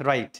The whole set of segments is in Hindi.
Right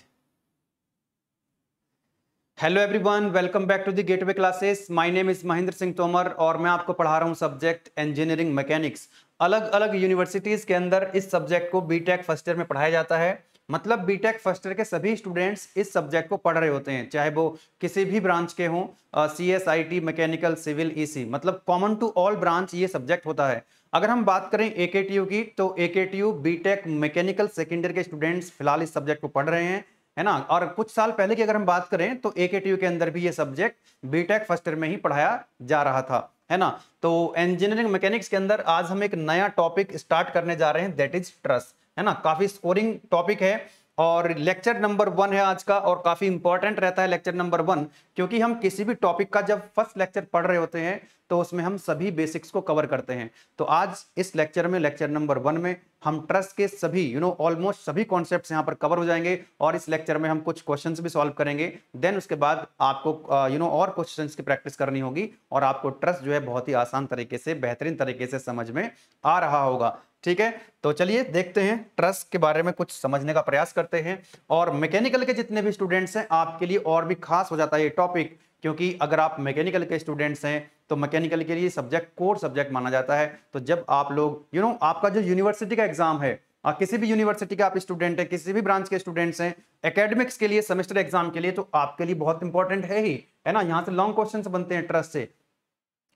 hello everyone welcome back to the Gateway Classes my name is Mahendra Singh Tomar और मैं आपको पढ़ा रहा हूं सब्जेक्ट इंजीनियरिंग मैकेनिक्स अलग अलग यूनिवर्सिटीज़ के अंदर इस सब्जेक्ट को बीटेक फर्स्ट ईयर में पढ़ाया जाता है मतलब बीटेक फर्स्ट ईयर के सभी स्टूडेंट्स इस सब्जेक्ट को पढ़ रहे होते हैं चाहे वो किसी भी ब्रांच के हों C S I T mechanical civil E C मतलब कॉमन टू ऑल ब्रांच ये सब्जेक्ट होता है अगर हम बात करें ए की तो A K T mechanical year के स्टूडेंट्स फिलहाल इस सब्जेक्ट को पढ़ रहे हैं है ना और कुछ साल पहले की अगर हम बात करें तो ए के अंदर भी ये सब्जेक्ट बीटेक फर्स्ट ईयर में ही पढ़ाया जा रहा था है ना तो इंजीनियरिंग मैकेनिक्स के अंदर आज हम एक नया टॉपिक स्टार्ट करने जा रहे हैं दैट इज ट्रस्ट है ना काफी स्कोरिंग टॉपिक है और लेक्चर नंबर वन है आज का और काफी इंपॉर्टेंट रहता है लेक्चर नंबर वन क्योंकि हम किसी भी टॉपिक का जब फर्स्ट लेक्चर पढ़ रहे होते हैं तो उसमें हम सभी बेसिक्स को कवर करते हैं तो आज इस लेक्चर में लेक्चर नंबर वन में हम ट्रस्ट के सभी यू नो ऑलमोस्ट सभी कॉन्सेप्ट यहाँ पर कवर हो जाएंगे और इस लेक्चर में हम कुछ क्वेश्चन भी सॉल्व करेंगे देन उसके बाद आपको यू नो और क्वेश्चन की प्रैक्टिस करनी होगी और आपको ट्रस्ट जो है बहुत ही आसान तरीके से बेहतरीन तरीके से समझ में आ रहा होगा ठीक है तो चलिए देखते हैं ट्रस्ट के बारे में कुछ समझने का प्रयास करते हैं और मैकेनिकल के जितने भी स्टूडेंट्स हैं आपके लिए और भी खास हो जाता है ये टॉपिक क्योंकि अगर आप मैकेनिकल के स्टूडेंट्स हैं तो मैकेनिकल के लिए सब्जेक्ट कोर सब्जेक्ट माना जाता है तो जब आप लोग यू you नो know, आपका जो यूनिवर्सिटी का एग्जाम है आ, किसी भी यूनिवर्सिटी के आप स्टूडेंट हैं किसी भी ब्रांच के स्टूडेंट्स हैं एकेडमिक्स के लिए सेमेस्टर एग्जाम के लिए तो आपके लिए बहुत इंपॉर्टेंट है ही है ना यहाँ से लॉन्ग क्वेश्चन बनते हैं ट्रस्ट से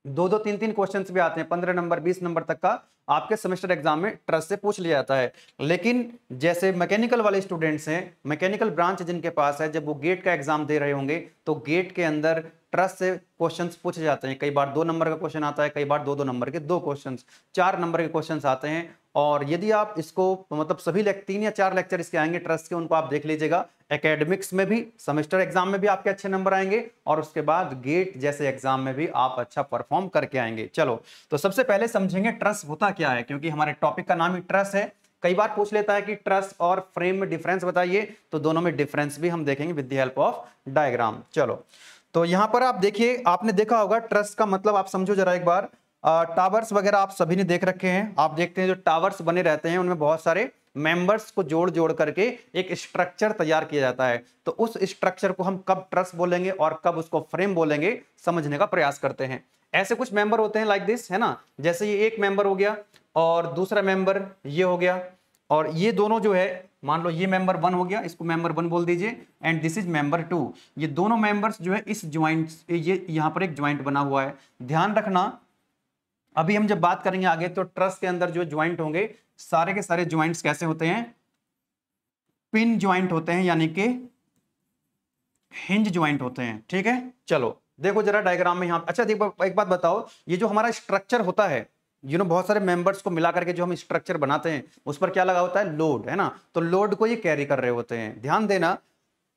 दो दो तीन तीन क्वेश्चंस भी आते हैं पंद्रह नंबर बीस नंबर तक का आपके सेमेस्टर एग्जाम में ट्रस्ट से पूछ लिया जाता है लेकिन जैसे मैकेनिकल वाले स्टूडेंट्स हैं मैकेनिकल ब्रांच जिनके पास है जब वो गेट का एग्जाम दे रहे होंगे तो गेट के अंदर ट्रस्ट से क्वेश्चन पूछे जाते हैं कई बार दो नंबर का क्वेश्चन आता है कई बार दो दो नंबर के दो क्वेश्चन चार नंबर के क्वेश्चन आते हैं और यदि आप इसको मतलब सभी तीन या चार लेक्चर इसके आएंगे ट्रस्ट के उनको आप देख लीजिएगा एकेडमिक्स में भी सेमेस्टर एग्जाम में भी आपके अच्छे नंबर आएंगे और उसके बाद गेट जैसे एग्जाम में भी आप अच्छा परफॉर्म करके आएंगे चलो तो सबसे पहले समझेंगे ट्रस्ट होता क्या है क्योंकि हमारे टॉपिक का नाम ही ट्रस्ट है कई बार पूछ लेता है कि ट्रस्ट और फ्रेम में डिफरेंस बताइए तो दोनों में डिफरेंस भी हम देखेंगे with the help of diagram चलो तो यहां पर आप देखिए आपने देखा होगा ट्रस्ट का मतलब आप समझो जरा एक बार टावर्स वगैरह आप सभी ने देख रखे हैं आप देखते हैं जो टावर्स बने रहते हैं उनमें बहुत सारे मेंबर्स को जोड़ जोड़ करके एक स्ट्रक्चर तैयार किया जाता है तो उस स्ट्रक्चर को हम कब ट्रस बोलेंगे और कब उसको फ्रेम बोलेंगे समझने का प्रयास करते हैं ऐसे कुछ मेंबर होते हैं लाइक like दिस है ना जैसे ये एक मेंबर हो गया और दूसरा मेंबर ये हो गया और ये दोनों जो है मान लो ये मेंबर वन हो गया इसको मेंबर वन बोल दीजिए and this is member two ये दोनों मेंबर्स जो है इस ज्वाइंट ये यहाँ पर एक ज्वाइंट बना हुआ है ध्यान रखना अभी हम जब बात करेंगे आगे तो ट्रस के अंदर जो ज्वाइंट होंगे सारे के सारे ज्वाइंट कैसे होते हैं पिन ज्वाइंट होते हैं यानी कि हिंज ज्वाइंट होते हैं ठीक है चलो देखो जरा डायग्राम में यहाँ अच्छा एक बात बताओ ये जो हमारा स्ट्रक्चर होता है यू नो बहुत सारे मेंबर्स को मिला करके जो हम स्ट्रक्चर बनाते हैं उस पर क्या लगा होता है लोड है ना तो लोड को ये कैरी कर रहे होते हैं ध्यान देना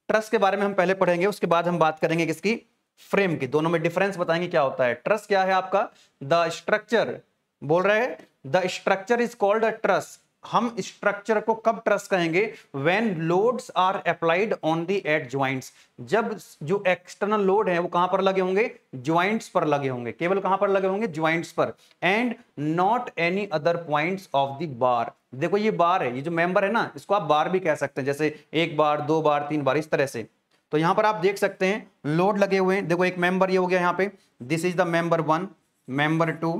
ट्रस्ट के बारे में हम पहले पढ़ेंगे उसके बाद हम बात करेंगे किसकी फ्रेम की दोनों में डिफरेंस बताएंगे क्या होता है ट्रस क्या है आपका द स्ट्रक्चर बोल रहे हैं the structure is called a truss हम स्ट्रक्चर को कब ट्रस कहेंगे when loads are applied on the at joints जब जो एक्सटर्नल लोड है वो कहां पर लगे होंगे ज्वाइंट्स पर लगे होंगे केवल कहां पर लगे होंगे ज्वाइंट्स पर and not any other points of the bar देखो ये बार है ये जो मेंबर है ना इसको आप बार भी कह सकते हैं जैसे एक बार दो बार तीन बार इस तरह से तो यहां पर आप देख सकते हैं लोड लगे हुए हैं देखो एक मेंबर ये हो गया यहाँ पे this is the member one member two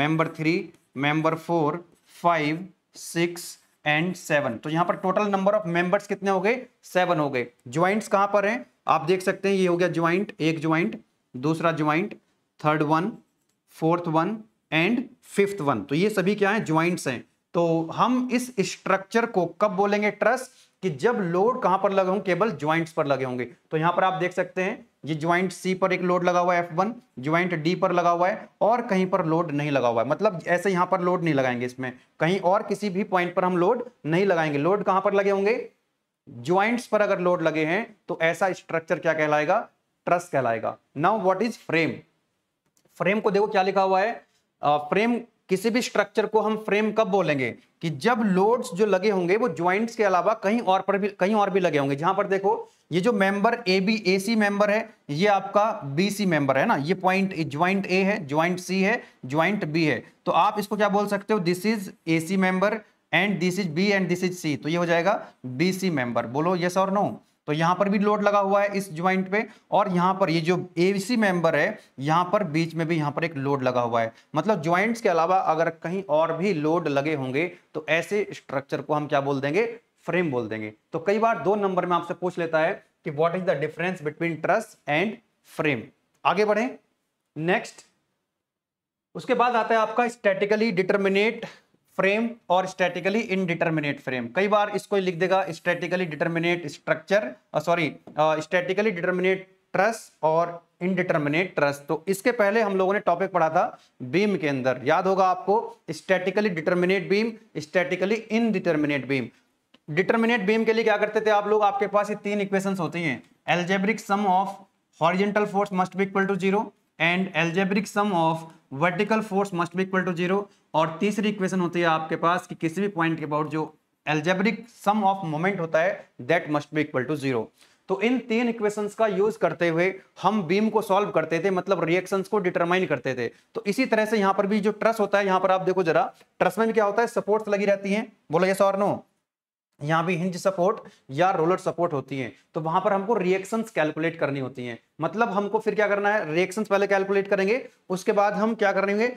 member three member four five six and seven तो यहाँ पर टोटल नंबर ऑफ मेंबर्स कितने हो गए सेवन हो गए ज्वाइंट्स कहाँ पर हैं आप देख सकते हैं ये हो गया ज्वाइंट एक ज्वाइंट दूसरा joint third one fourth one and fifth one तो ये सभी क्या है ज्वाइंट्स हैं तो हम इस स्ट्रक्चर को कब बोलेंगे ट्रस कि जब लोड कहां पर लगे होंगे केबल ज्वाइंट्स पर लगे होंगे तो यहां पर आप देख सकते हैं ये ज्वाइंट सी पर एक लोड लगा हुआ है एफ वन ज्वाइंट डी पर लगा हुआ है और कहीं पर लोड नहीं लगा हुआ है मतलब ऐसे यहां पर लोड नहीं लगाएंगे इसमें कहीं और किसी भी पॉइंट पर हम लोड नहीं लगाएंगे लोड कहां पर लगे होंगे ज्वाइंट्स पर अगर लोड लगे हैं तो ऐसा स्ट्रक्चर क्या कहलाएगा ट्रस कहलाएगा now what is frame frame को देखो क्या लिखा हुआ है फ्रेम uh, किसी भी स्ट्रक्चर को हम फ्रेम कब बोलेंगे कि जब लोड्स जो लगे होंगे वो ज्वाइंट्स के अलावा कहीं और पर भी कहीं और भी लगे होंगे जहां पर देखो ये जो member A B A C member है ये आपका बी सी मेंबर है ना ये पॉइंट ज्वाइंट ए है ज्वाइंट सी है ज्वाइंट बी है तो आप इसको क्या बोल सकते हो this is A C member and this is B and this is C तो ये हो जाएगा बी सी मेंबर बोलो यस और नो तो यहां पर भी लोड लगा हुआ है इस ज्वाइंट पे और यहां पर ये जो एसी मेंबर है यहां पर बीच में भी यहां पर एक लोड लगा हुआ है मतलब ज्वाइंट्स के अलावा अगर कहीं और भी लोड लगे होंगे तो ऐसे स्ट्रक्चर को हम क्या बोल देंगे फ्रेम बोल देंगे तो कई बार दो नंबर में आपसे पूछ लेता है कि what is the difference between truss and frame आगे बढ़े नेक्स्ट उसके बाद आता है आपका स्टेटिकली डिटर्मिनेट फ्रेम और स्टैटिकली इनडिटर्मिनेट फ्रेम कई बार इसको लिख देगा statically determinate structure sorry statically determinate truss और इनडिटर्मिनेट ट्रस तो इसके पहले हम लोगों ने टॉपिक पढ़ा था बीम के अंदर याद होगा आपको statically determinate beam statically indeterminate beam determinate beam के लिए क्या करते थे आप लोग आपके पास ये तीन इक्वेशन होती हैं algebraic sum of horizontal force must be equal to zero and algebraic sum of vertical force must be equal to zero और तीसरी इक्वेशन होती है आपके पास कि किसी भी पॉइंट के अबाउट जो एल्जेब्रिक सम ऑफ मोमेंट होता है that must be equal to zero तो इन तीन इक्वेशंस का यूज करते हुए हम बीम को सॉल्व करते थे मतलब रिएक्शंस को डिटरमाइन करते थे तो इसी तरह से यहां पर भी जो ट्रस होता है यहां पर आप देखो जरा ट्रस में भी क्या होता है सपोर्ट्स लगी रहती हैं बोलो यस और नो यहाँ भी हिंज सपोर्ट या रोलर सपोर्ट होती है तो वहां पर हमको रिएक्शंस कैलकुलेट करनी होती हैं मतलब हमको फिर क्या करना है रिएक्शंस पहले कैलकुलेट करेंगे उसके बाद हम क्या करेंगे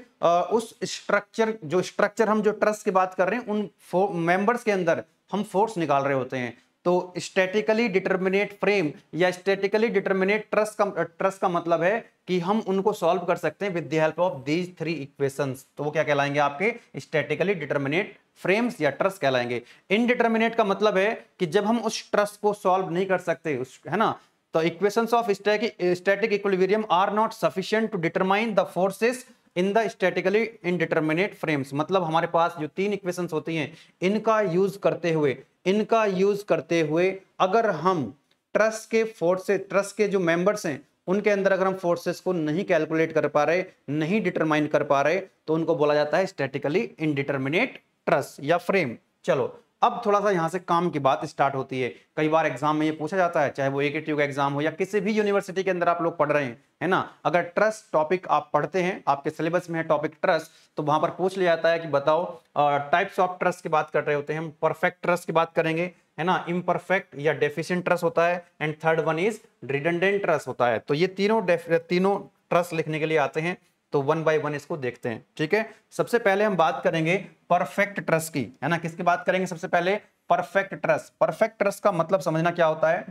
उस स्ट्रक्चर जो स्ट्रक्चर हम जो ट्रस्ट की बात कर रहे हैं उन मेंबर्स के अंदर हम फोर्स निकाल रहे होते हैं तो स्टेटिकली डिटर्मिनेट फ्रेम या स्टेटिकली डिटर्मिनेट ट्रस का ट्रस का मतलब है कि हम उनको सॉल्व कर सकते हैं with the help of these three equations तो वो क्या कहलाएंगे आपके स्टेटिकली डिटर्मिनेट फ्रेम्स या ट्रस कहलाएंगे इनडिटर्मिनेट का मतलब है कि जब हम उस ट्रस को सॉल्व नहीं कर सकते उस है ना तो equations of static equilibrium are not sufficient to determine the forces in the statically indeterminate frames मतलब हमारे पास जो तीन इक्वेशंस होती हैं इनका यूज करते हुए इनका यूज करते हुए अगर हम ट्रस्ट के फोर्सेस ट्रस्ट के जो मेंबर्स हैं उनके अंदर अगर हम फोर्सेस को नहीं कैलकुलेट कर पा रहे नहीं डिटरमाइन कर पा रहे तो उनको बोला जाता है स्टेटिकली इनडिटर्मिनेट ट्रस या फ्रेम चलो अब थोड़ा सा यहाँ से काम की बात स्टार्ट होती है कई बार एग्जाम में ये पूछा जाता है चाहे वो ए का एग्जाम हो या किसी भी यूनिवर्सिटी के अंदर आप लोग पढ़ रहे हैं है ना अगर ट्रस्ट टॉपिक आप पढ़ते हैं आपके सिलेबस में है टॉपिक ट्रस्ट तो वहां पर पूछ लिया जाता है कि बताओ टाइप्स ऑफ ट्रस्ट की बात कर रहे होते हैं हम परफेक्ट ट्रस्ट की बात करेंगे है ना इम्परफेक्ट या डेफिशियंट ट्रस्ट होता है and third one is redundant truss होता है तो ये तीनों तीनों ट्रस्ट लिखने के लिए आते हैं तो वन बाय वन इसको देखते हैं ठीक है सबसे पहले हम बात करेंगे परफेक्ट ट्रस्ट की है ना किसकी बात करेंगे सबसे पहले परफेक्ट ट्रस्ट परफेक्ट ट्रस्ट का मतलब समझना क्या होता है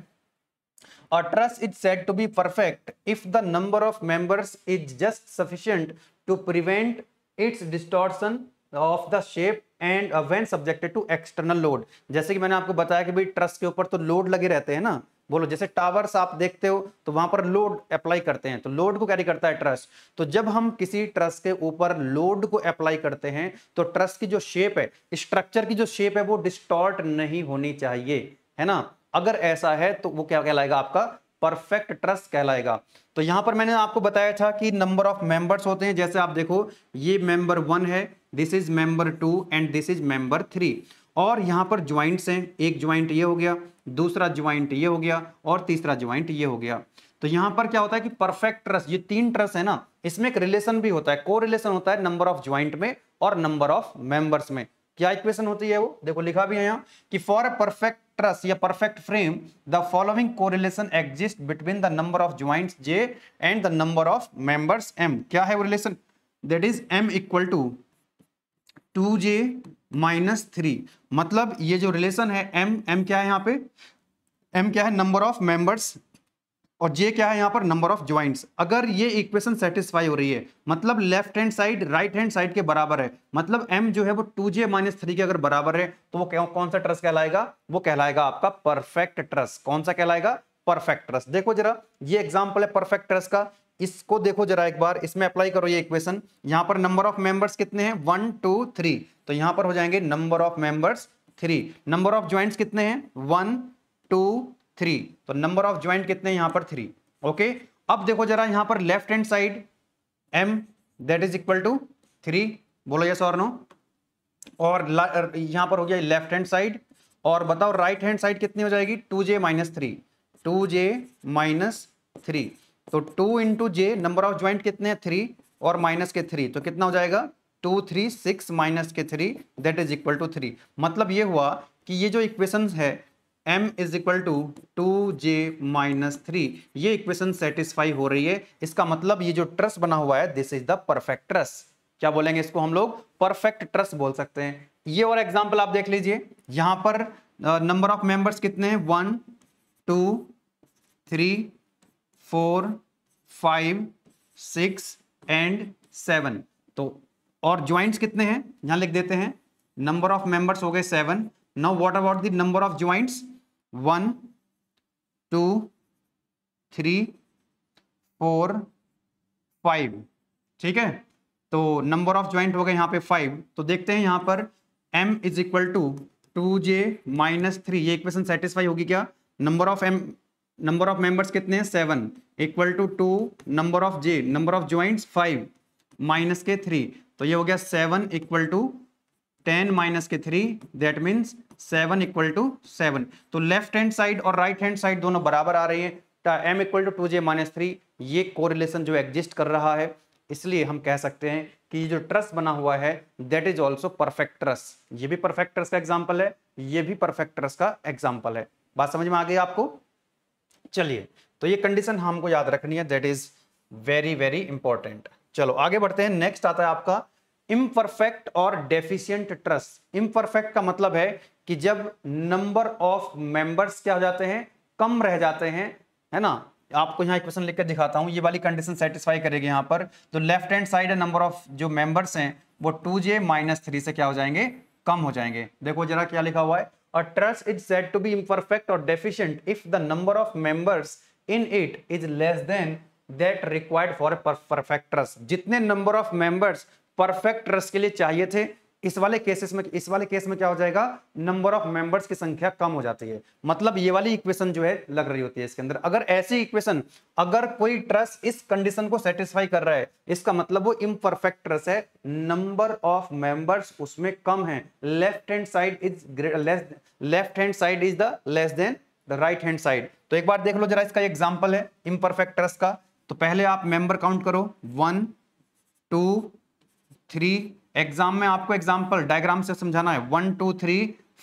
a trust is said to be perfect if the number of members is just sufficient to prevent its distortion of the shape and when subjected to external load जैसे कि मैंने आपको बताया कि भाई ट्रस्ट के ऊपर तो लोड लगे रहते हैं ना बोलो जैसे टावर्स आप देखते हो तो वहां पर लोड अप्लाई करते हैं तो लोड को कैरी करता है ट्रस्ट तो जब हम किसी ट्रस्ट के ऊपर लोड को अप्लाई करते हैं तो ट्रस्ट की जो शेप है स्ट्रक्चर की जो शेप है वो डिस्टॉर्ट नहीं होनी चाहिए है ना अगर ऐसा है तो वो क्या कहलाएगा आपका परफेक्ट ट्रस्ट कहलाएगा तो यहां पर मैंने आपको बताया था कि नंबर ऑफ मेंबर्स होते हैं जैसे आप देखो ये मेंबर वन है this is member two and this is member three और यहाँ पर ज्वाइंट्स हैं एक ज्वाइंट ये हो गया दूसरा ज्वाइंट ये हो गया और तीसरा ज्वाइंट ये हो गया तो यहाँ पर क्या होता है कि परफेक्ट ट्रस ये तीन ट्रस है ना इसमें एक रिलेशन भी होता है को रिलेशन होता है नंबर ऑफ ज्वाइंट में और नंबर ऑफ मेंबर्स में क्या इक्वेशन होती है वो देखो लिखा भी है यहाँ कि फॉर अ परफेक्ट ट्रस या perfect frame the following relation exist between the number of joint J and the number of members M क्या है वो relation that is M equal to two J minus three मतलब ये जो रिलेशन है एम एम क्या है यहाँ पे एम क्या है नंबर ऑफ मेंबर्स और जे क्या है यहाँ पर नंबर ऑफ ज्वाइंट्स अगर ये इक्वेशन सेटिस्फाई हो रही है मतलब left hand side right hand side के बराबर है मतलब एम जो है वो टू जे माइनस थ्री के अगर बराबर है तो वो कौन सा ट्रस कहलाएगा वो कहलाएगा आपका परफेक्ट ट्रस कौन सा कहलाएगा परफेक्ट ट्रस देखो जरा ये एग्जाम्पल है परफेक्ट ट्रस का इसको देखो जरा एक बार इसमें अप्लाई करो ये इक्वेशन यहां पर नंबर ऑफ मेंबर्स कितने हैं वन टू थ्री तो यहां पर हो जाएंगे number of members three number of joint कितने हैं वन टू थ्री तो नंबर ऑफ ज्वाइंट कितने यहां पर थ्री ओके अब देखो जरा यहां पर left hand side M that is equal to three बोलो यस और नो और यहां पर हो गया लेफ्ट हैंड साइड और बताओ राइट हैंड साइड कितनी हो जाएगी टू जे माइनस थ्री टू जे माइनस थ्री तो two into J number of joint कितने हैं थ्री और माइनस के थ्री तो कितना हो जाएगा टू थ्री सिक्स माइनस के three that is equal to three मतलब ये हुआ कि ये जो इक्वेशन है m is equal to two J minus three ये इक्वेशन सेटिस्फाई हो रही है इसका मतलब ये जो ट्रस बना हुआ है this is the perfect truss क्या बोलेंगे इसको हम लोग परफेक्ट ट्रस बोल सकते हैं ये और एग्जाम्पल आप देख लीजिए यहाँ पर नंबर ऑफ मेंबर्स कितने हैं one two three four five six and seven तो और ज्वाइंट्स कितने हैं यहां लिख देते हैं नंबर ऑफ मेंबर्स हो गए seven now what about the number of joints one two three four five ठीक है तो नंबर ऑफ ज्वाइंट हो गए यहां पे फाइव तो देखते हैं यहां पर m is equal to two J minus three ये इक्वेशन सेटिस्फाई होगी क्या number of m number of members कितने हैं seven equal to two number of J number of joints five minus के थ्री तो ये हो गया seven equal to ten minus के three that means seven equal to seven तो लेफ्ट हैंड साइड और राइट हैंड साइड दोनों बराबर आ रही है M equal to two J minus three ये कोरिलेशन जो एग्जिस्ट कर रहा है इसलिए हम कह सकते हैं कि ये जो ट्रस बना हुआ है that is also perfect truss ये भी परफेक्ट ट्रस का एग्जाम्पल है ये भी परफेक्ट ट्रस का एग्जाम्पल है बात समझ में आ गई आपको चलिए तो ये कंडीशन हमको याद रखनी है that is very very important चलो आगे बढ़ते हैं नेक्स्ट आता है आपका इम्परफेक्ट और डेफिशियंट ट्रस्ट इम्परफेक्ट का मतलब है कि जब नंबर ऑफ मेंबर्स क्या हो जाते हैं कम रह जाते हैं है ना आपको यहाँ एक क्वेश्चन लिखकर दिखाता हूँ ये वाली कंडीशन सेटिस्फाई करेगी यहाँ पर तो left hand side number of जो मेंबर्स हैं वो टू जे माइनस थ्री से क्या हो जाएंगे कम हो जाएंगे देखो जरा क्या लिखा हुआ है truss is said to be imperfect और deficient if the number of members in it is less than that required for perfect truss जितने number of members perfect truss के लिए चाहिए थे इस वाले केसेस में इस वाले केस में क्या हो जाएगा नंबर ऑफ मेंबर्स की संख्या कम हो जाती है मतलब ये वाली इक्वेशन जो है लग रही होती है इसके अंदर अगर ऐसी इक्वेशन अगर कोई ट्रस्ट इस कंडीशन को सेटिस्फाई कर रहा है इसका मतलब वो इम्परफेक्ट ट्रस्ट है नंबर ऑफ मेंबर्स उसमें कम है left hand side is less left hand side is the less than the right hand side तो एक बार देख लो जरा इसका एग्जाम्पल है परफेक्ट ट्रस्ट का तो पहले आप मेंबर काउंट करो वन टू थ्री एग्जाम में आपको एग्जाम्पल डायग्राम से समझाना है one two three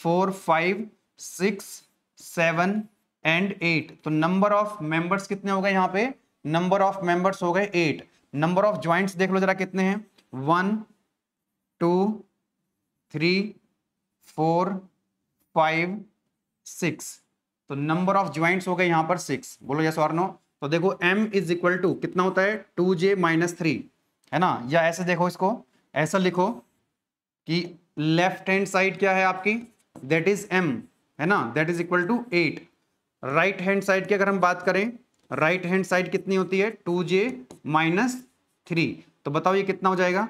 four five six seven and eight तो नंबर ऑफ मेंबर्स कितने हो गए यहाँ पे नंबर ऑफ मेंबर्स हो गए एट नंबर ऑफ ज्वाइंट्स देख लो जरा कितने हैं one two three four five six तो नंबर ऑफ ज्वाइंट हो गए यहां पर सिक्स बोलो यस और नो तो देखो m इज इक्वल टू कितना होता है टू जे माइनस थ्री है ना या ऐसे देखो इसको ऐसा लिखो कि लेफ्ट हैंड साइड क्या है आपकी दैट इज m है ना that is equal to eight right hand side की अगर हम बात करें राइट हैंड साइड कितनी होती है टू जे माइनस थ्री तो बताओ ये कितना हो जाएगा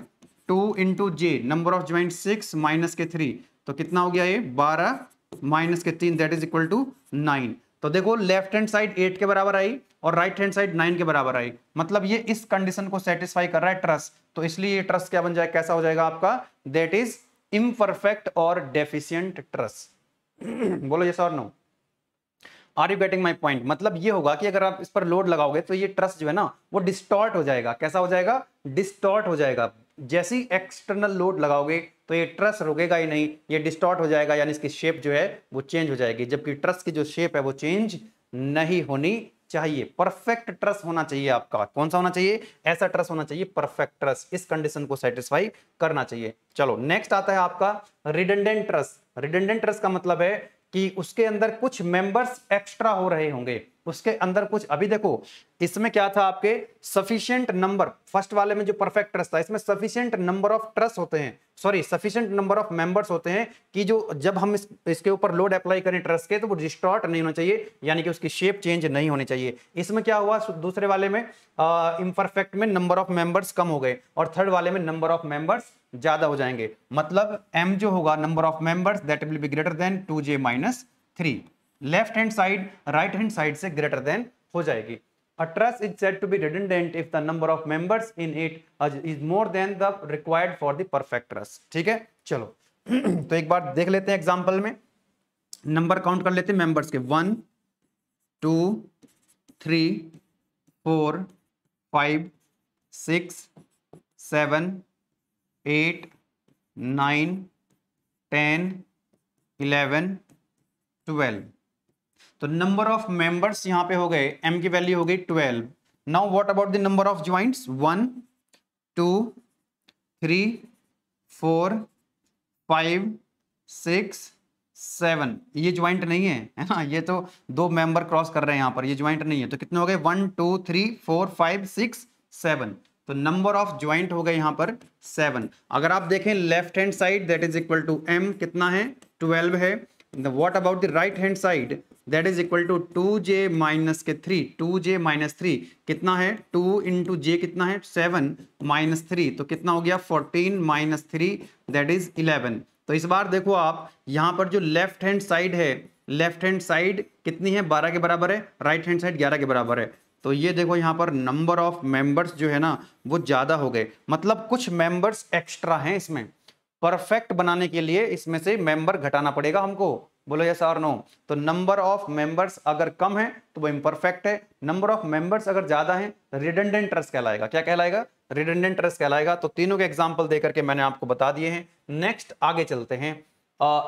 two into J number of joint six minus के थ्री तो कितना हो गया ये बारह माइनस के तीन that is equal to nine तो देखो लेफ्ट हैंड साइड एट के बराबर आई और राइट हैंड साइड नाइन के बराबर आई मतलब ये इस कंडीशन को सेटिस्फाई कर रहा है ट्रस तो इसलिए ये ट्रस क्या बन जाएगा कैसा हो जाएगा आपका दैट इज इम्परफेक्ट और डेफिशियंट ट्रस बोलो ये और no are you getting my point मतलब ये होगा कि अगर आप इस पर लोड लगाओगे तो ये ट्रस्ट जो है ना वो डिस्टॉर्ट हो जाएगा कैसा हो जाएगा डिस्टॉर्ट हो जाएगा जैसी एक्सटर्नल लोड लगाओगे तो ये ट्रस रुकेगा ही नहीं ये डिस्टॉर्ट हो जाएगा यानी इसकी शेप जो है वो चेंज हो जाएगी जबकि ट्रस की जो शेप है वो चेंज नहीं होनी चाहिए परफेक्ट ट्रस होना चाहिए आपका कौन सा होना चाहिए ऐसा ट्रस होना चाहिए परफेक्ट ट्रस इस कंडीशन को सेटिस्फाई करना चाहिए चलो नेक्स्ट आता है आपका रिडेंडेंट ट्रस रिडेंडेंट ट्रस का मतलब है कि उसके अंदर कुछ मेंबर्स एक्स्ट्रा हो रहे होंगे उसके अंदर कुछ अभी देखो इसमें क्या था आपके सफिशियंट नंबर फर्स्ट वाले में जो परफेक्ट ट्रस्ट था इसमें सफिशियंट नंबर ऑफ ट्रस्ट होते हैं sorry sufficient number of members होते हैं कि जो जब हम इस, इसके ऊपर लोड अप्लाई करें ट्रस्ट के तो वो डिस्टॉर्ट नहीं होना चाहिए यानी कि उसकी शेप चेंज नहीं होनी चाहिए इसमें क्या हुआ दूसरे वाले में इम्परफेक्ट में नंबर ऑफ मेंबर्स कम हो गए और थर्ड वाले में नंबर ऑफ मेंबर्स ज्यादा हो जाएंगे मतलब m जो होगा number of members that will be greater than two J minus three left hand side right hand side से ग्रेटर देन हो जाएगी a truss is said to be redundant if the number of members in it is more than the required for the perfect truss ठीक है चलो तो एक बार देख लेते हैं एग्जाम्पल में नंबर काउंट कर लेते हैं मेंबर्स के one two three four five six seven eight nine ten eleven twelve तो नंबर ऑफ मेंबर्स यहां पे हो गए एम की वैल्यू हो गई twelve now what about the number of joints one two three four five six seven ये ज्वाइंट नहीं है है ना ये तो दो मेंबर क्रॉस कर रहे हैं यहाँ पर ये ज्वाइंट नहीं है तो कितने हो गए one two three four five six seven तो नंबर ऑफ ज्वाइंट हो गए पर सेवन अगर आप देखें left hand side that is equal to M कितना है ट्वेल्व है what about the right hand side that is equal to two J minus के थ्री टू जे माइनस थ्री कितना है टू इंटू जे कितना है सेवन माइनस थ्री तो कितना हो गया fourteen minus three that is eleven तो इस बार देखो आप यहाँ पर जो लेफ्ट हैंड साइड है लेफ्ट हैंड साइड कितनी है बारह के बराबर है राइट हैंड साइड ग्यारह के बराबर है तो ये देखो यहाँ पर नंबर ऑफ मेंबर्स जो है ना वो ज़्यादा हो गए मतलब कुछ मेंबर्स एक्स्ट्रा हैं इसमें परफेक्ट बनाने के लिए इसमें से मेंबर घटाना पड़ेगा हमको बोलो यस और नो तो नंबर ऑफ मेंबर्स अगर कम है तो वो इम्परफेक्ट है नंबर ऑफ मेंबर्स अगर ज़्यादा है रिडेंडेंट ट्रस्ट कहलाएगा क्या कहलाएगा रिडेंडेंट ट्रस्ट कहलाएगा तो तीनों के एग्जाम्पल देकर के मैंने आपको बता दिए हैं नेक्स्ट आगे चलते हैं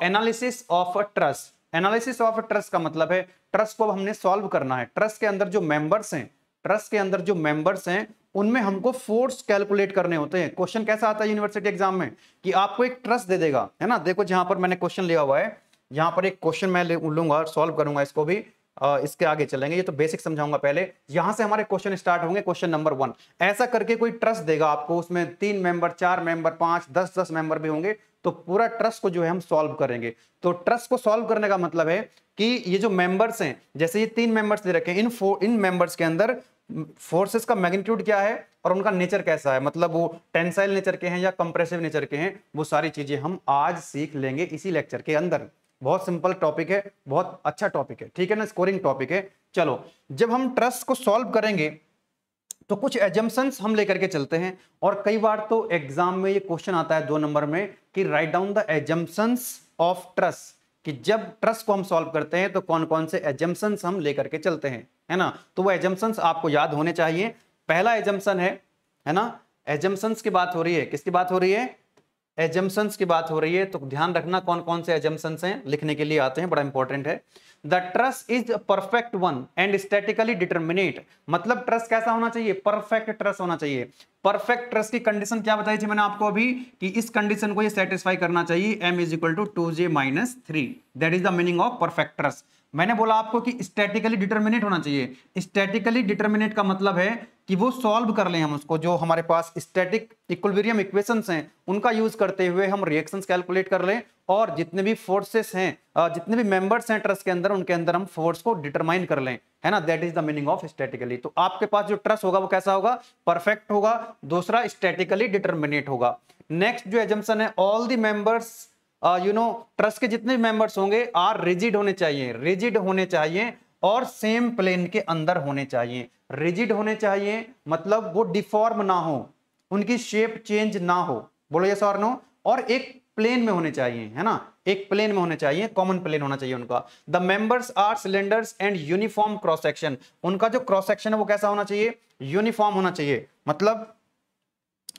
analysis of a truss analysis of truss का मतलब है ट्रस्ट को हमने सॉल्व करना है ट्रस्ट के अंदर जो मेंबर्स हैं ट्रस्ट के अंदर जो मेंबर्स हैं उनमें हमको फोर्स कैलकुलेट करने होते हैं क्वेश्चन कैसा आता है यूनिवर्सिटी एग्जाम में कि आपको एक ट्रस्ट दे देगा है ना देखो जहां पर मैंने क्वेश्चन लिया हुआ है यहाँ पर एक क्वेश्चन मैं लूंगा और सॉल्व करूंगा इसको भी आ, इसके आगे चलेंगे ये तो बेसिक समझाऊंगा पहले यहाँ से हमारे क्वेश्चन स्टार्ट होंगे क्वेश्चन नंबर वन ऐसा करके कोई ट्रस्ट देगा आपको उसमें तीन मेंबर चार मेंबर पांच दस दस मेंबर भी होंगे तो पूरा ट्रस्ट को जो है हम सॉल्व करेंगे तो ट्रस्ट को सॉल्व करने का मतलब है कि ये जो मेंबर्स हैं जैसे ये तीन मेंबर्स दे रखे हैं इन फोर इन मेंबर्स के अंदर फोर्सेस का मैग्नीट्यूड क्या है और उनका नेचर कैसा है मतलब वो टेंसाइल नेचर के हैं या कंप्रेसिव नेचर के हैं वो सारी चीजें हम आज सीख लेंगे इसी लेक्चर के अंदर बहुत सिंपल टॉपिक है बहुत अच्छा टॉपिक है ठीक है ना स्कोरिंग टॉपिक है चलो जब हम ट्रस्ट को सॉल्व करेंगे तो कुछ एजम्पन्स हम लेकर के चलते हैं और कई बार तो एग्जाम में ये क्वेश्चन आता है दो नंबर में कि write down the assumptions of truss कि जब ट्रस्ट को हम सॉल्व करते हैं तो कौन कौन से एजम्पन्स हम लेकर के चलते हैं है ना तो वो एजम्पन्स आपको याद होने चाहिए पहला एजम्पन है है ना एजम्पन्स की बात हो रही है किसकी बात हो रही है एजम्पन्स की बात हो रही है तो ध्यान रखना कौन कौन से एजम्पन्स हैं लिखने के लिए आते हैं बड़ा इंपॉर्टेंट है the truss is perfect one and statically determinate मतलब ट्रस्ट कैसा होना चाहिए परफेक्ट ट्रस्ट होना चाहिए परफेक्ट ट्रस्ट की कंडीशन क्या बताई थी मैंने आपको अभी कि इस कंडीशन को ये सेटिस्फाई करना चाहिए m is equal to two J minus three that is the meaning of perfect truss मैंने बोला आपको कि स्टैटिकली डिटर्मिनेट होना चाहिए स्टैटिकली डिटरमिनेट का मतलब है कि वो सॉल्व कर लें हम उसको जो हमारे पास स्टैटिक इक्वेरियम इक्वेशंस हैं उनका यूज करते हुए हम रिएक्शंस कैलकुलेट कर लें और जितने भी फोर्सेस हैं जितने भी मेंबर्स हैं ट्रस्ट के अंदर उनके अंदर हम फोर्स को डिटरमाइन कर लें है ना that is the meaning of statically तो आपके पास जो ट्रस्ट होगा वो कैसा होगा परफेक्ट होगा दूसरा स्टैटिकली डिटर्मिनेट होगा नेक्स्ट जो एजम्सन है all the members you know truss के जितने मेंबर्स होंगे आर रिजिड होने चाहिए रिजिड होने चाहिए और सेम प्लेन के अंदर होने चाहिए रिजिड होने चाहिए मतलब वो डिफॉर्म ना हो उनकी शेप चेंज ना हो बोलो यस और नो और एक प्लेन में होने चाहिए है ना एक प्लेन में होने चाहिए कॉमन प्लेन होना चाहिए उनका the members are cylinders and uniform cross section उनका जो क्रॉस सेक्शन है वो कैसा होना चाहिए यूनिफॉर्म होना चाहिए मतलब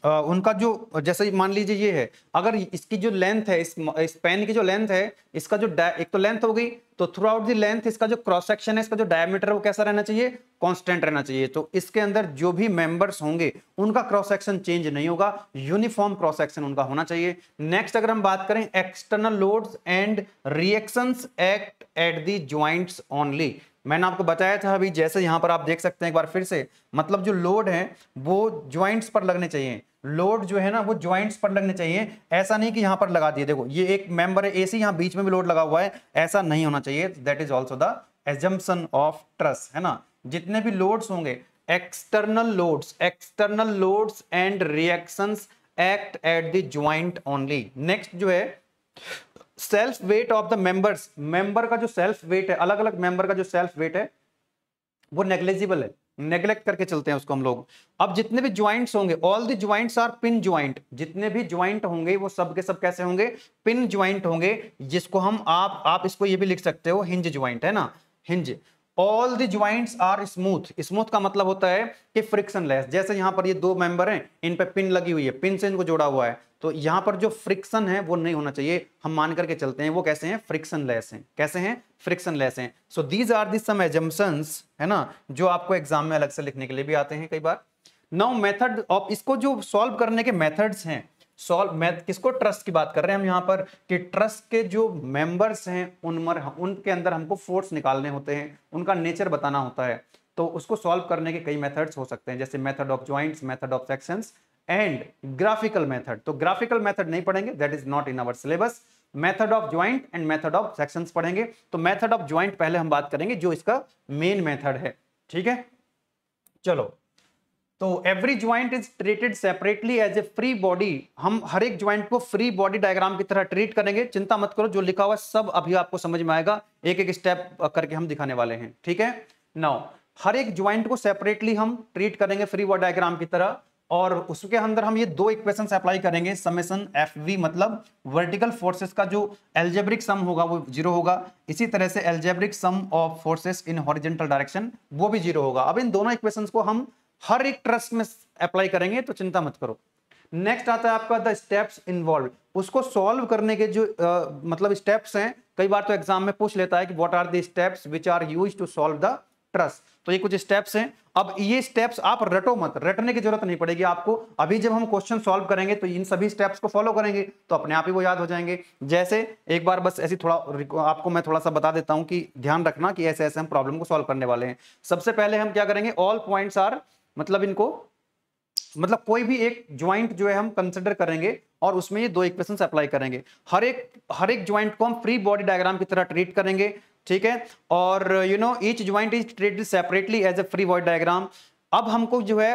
उनका जो जैसे मान लीजिए ये है अगर इसकी जो लेंथ है इस, इस पेन की जो लेंथ है इसका जो एक तो लेंथ हो गई तो थ्रू आउट दी लेंथ इसका जो क्रॉस सेक्शन है इसका जो डायमीटर है वो कैसा रहना चाहिए कांस्टेंट रहना चाहिए तो इसके अंदर जो भी मेंबर्स होंगे उनका क्रॉस सेक्शन चेंज नहीं होगा यूनिफॉर्म क्रॉस सेक्शन उनका होना चाहिए नेक्स्ट अगर हम बात करें external loads and reactions act at the joints only मैंने आपको बताया था अभी जैसे यहाँ पर आप देख सकते हैं एक बार फिर से मतलब जो लोड है वो ज्वाइंट्स पर लगने चाहिए लोड जो है ना वो ज्वाइंट्स पर लगने चाहिए ऐसा नहीं कि यहाँ पर लगा दिए देखो ये एक मेंबर है एसी यहाँ बीच में भी लोड लगा हुआ है ऐसा नहीं होना चाहिए that is also the assumption of truss है ना जितने भी लोड्स होंगे external loads external loads and reaction act at the joint only next जो है self weight of the members member का जो सेल्फ वेट है अलग अलग मेंबर का जो सेल्फ वेट है वो नेग्लेजिबल है नेग्लेक्ट करके चलते हैं उसको हम लोग अब जितने भी ज्वाइंट्स होंगे all the joints are pin joint जितने भी ज्वाइंट होंगे वो सब के सब कैसे होंगे पिन ज्वाइंट होंगे जिसको हम आप आप इसको ये भी लिख सकते हो हिंज ज्वाइंट है ना hinge all the joints are smooth smooth का मतलब होता है कि फ्रिक्शन लेस जैसे यहां पर ये दो मेंबर हैं इन पे पिन लगी हुई है पिन से इनको जोड़ा हुआ है तो यहाँ पर जो फ्रिक्शन है वो नहीं होना चाहिए हम मान करके चलते हैं वो कैसे हैं फ्रिक्शन लेस हैं कैसे हैं फ्रिक्शन लेस हैं so these are the some assumptions है ना जो आपको एग्जाम में अलग से लिखने के लिए भी आते हैं कई बार नाउ मेथड ऑफ इसको जो सॉल्व करने के मेथड्स हैं सॉल्व मैथ किसको ट्रस्ट की बात कर रहे हैं हम यहाँ पर कि ट्रस्ट के जो मेंबर्स हैं उनमर उनके अंदर हमको फोर्स निकालने होते हैं उनका नेचर बताना होता है तो उसको सॉल्व करने के कई मेथड्स हो सकते हैं जैसे method of joints method of sections and graphical method तो ग्राफिकल मेथड नहीं पढ़ेंगे that is not in our syllabus method of joint and method of sections पढ़ेंगे तो मेथड ऑफ ज्वाइंट पहले हम बात करेंगे जो इसका मेन मेथड है ठीक है चलो तो every joint is treated separately as a free body हम हर एक ज्वाइंट को फ्री बॉडी डायग्राम की तरह ट्रीट करेंगे चिंता मत करो जो लिखा हुआ सब अभी आपको समझ में आएगा एक एक स्टेप करके हम दिखाने वाले हैं ठीक है नाउ हर एक ज्वाइंट को सेपरेटली हम ट्रीट करेंगे फ्री बॉडी डायग्राम की तरह और उसके अंदर हम ये दो इक्वेशन अप्लाई करेंगे समेसन एफ वी मतलब वर्टिकल फोर्सेस का जो एल्जेब्रिक सम होगा वो जीरो होगा इसी तरह से algebraic sum of forces in horizontal direction वो भी जीरो होगा अब इन दोनों इक्वेशन को हम हर एक ट्रस्ट में अप्लाई करेंगे तो चिंता मत करो नेक्स्ट आता है आपका द स्टेप्स इन्वॉल्व उसको सॉल्व करने के जो आ, मतलब स्टेप्स हैं कई बार तो एग्जाम में पूछ लेता है कि what are the steps which are use to solve the truss तो ये कुछ स्टेप्स हैं अब ये स्टेप्स आप रटो मत रटने की जरूरत नहीं पड़ेगी आपको अभी जब हम क्वेश्चन सॉल्व करेंगे तो इन सभी स्टेप्स को फॉलो करेंगे तो अपने आप ही वो याद हो जाएंगे जैसे एक बार बस ऐसी थोड़ा आपको मैं थोड़ा सा बता देता हूं कि ध्यान रखना कि ऐसे ऐसे हम प्रॉब्लम को सॉल्व करने वाले हैं सबसे पहले हम क्या करेंगे ऑल पॉइंट आर मतलब इनको मतलब कोई भी एक ज्वाइंट जो है हम कंसिडर करेंगे और उसमें ये दो इक्वेशन अप्लाई करेंगे हर एक हर एक ज्वाइंट को हम फ्री बॉडी डायग्राम की तरह ट्रीट करेंगे ठीक है और you know each joint is treated separately as a free body diagram अब हमको जो है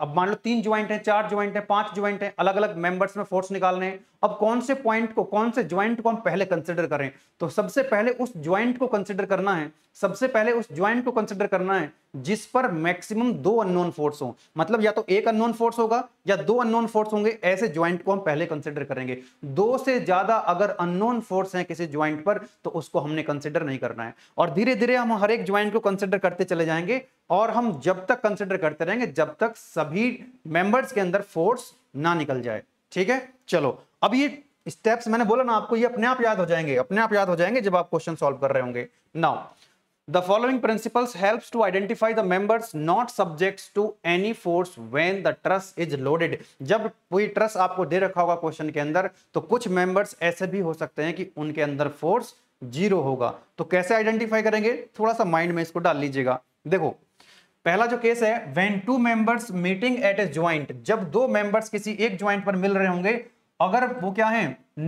अब मान लो तीन ज्वाइंट है चार ज्वाइंट है पांच ज्वाइंट है अलग अलग मेंबर्स में फोर्स निकालने हैं अब कौन से पॉइंट को कौन से ज्वाइंट को हम पहले कंसिडर करें तो सबसे पहले उस ज्वाइंट को कंसिडर करना है सबसे पहले उस ज्वाइंट को कंसिडर करना है जिस पर मैक्सिमम दो अननोन फोर्स हो मतलब या तो एक अननोन फोर्स होगा या दो अननोन फोर्स होंगे ऐसे ज्वाइंट को हम पहले कंसिडर करेंगे दो से ज्यादा अगर अननोन फोर्स हैं किसी ज्वाइंट पर तो उसको हमने कंसिडर नहीं करना है और धीरे धीरे हम हर एक ज्वाइंट को कंसिडर करते चले जाएंगे और हम जब तक कंसिडर करते रहेंगे जब तक सभी मेंबर्स के अंदर फोर्स ना निकल जाए ठीक है चलो अब ये स्टेप्स मैंने बोला ना आपको ये अपने आप याद हो जाएंगे अपने आप याद हो जाएंगे जब आप क्वेश्चन सॉल्व कर रहे होंगे now The following principles helps to identify the members not subjects to any force when the trust is loaded. जब कोई ट्रस्ट आपको दे रखा होगा क्वेश्चन के अंदर तो कुछ मेंबर्स ऐसे भी हो सकते हैं कि उनके अंदर फोर्स जीरो होगा तो कैसे आइडेंटिफाई करेंगे थोड़ा सा माइंड में इसको डाल लीजिएगा देखो पहला जो केस है when two members meeting at a joint जब दो मेंबर्स किसी एक ज्वाइंट पर मिल रहे होंगे अगर वो क्या है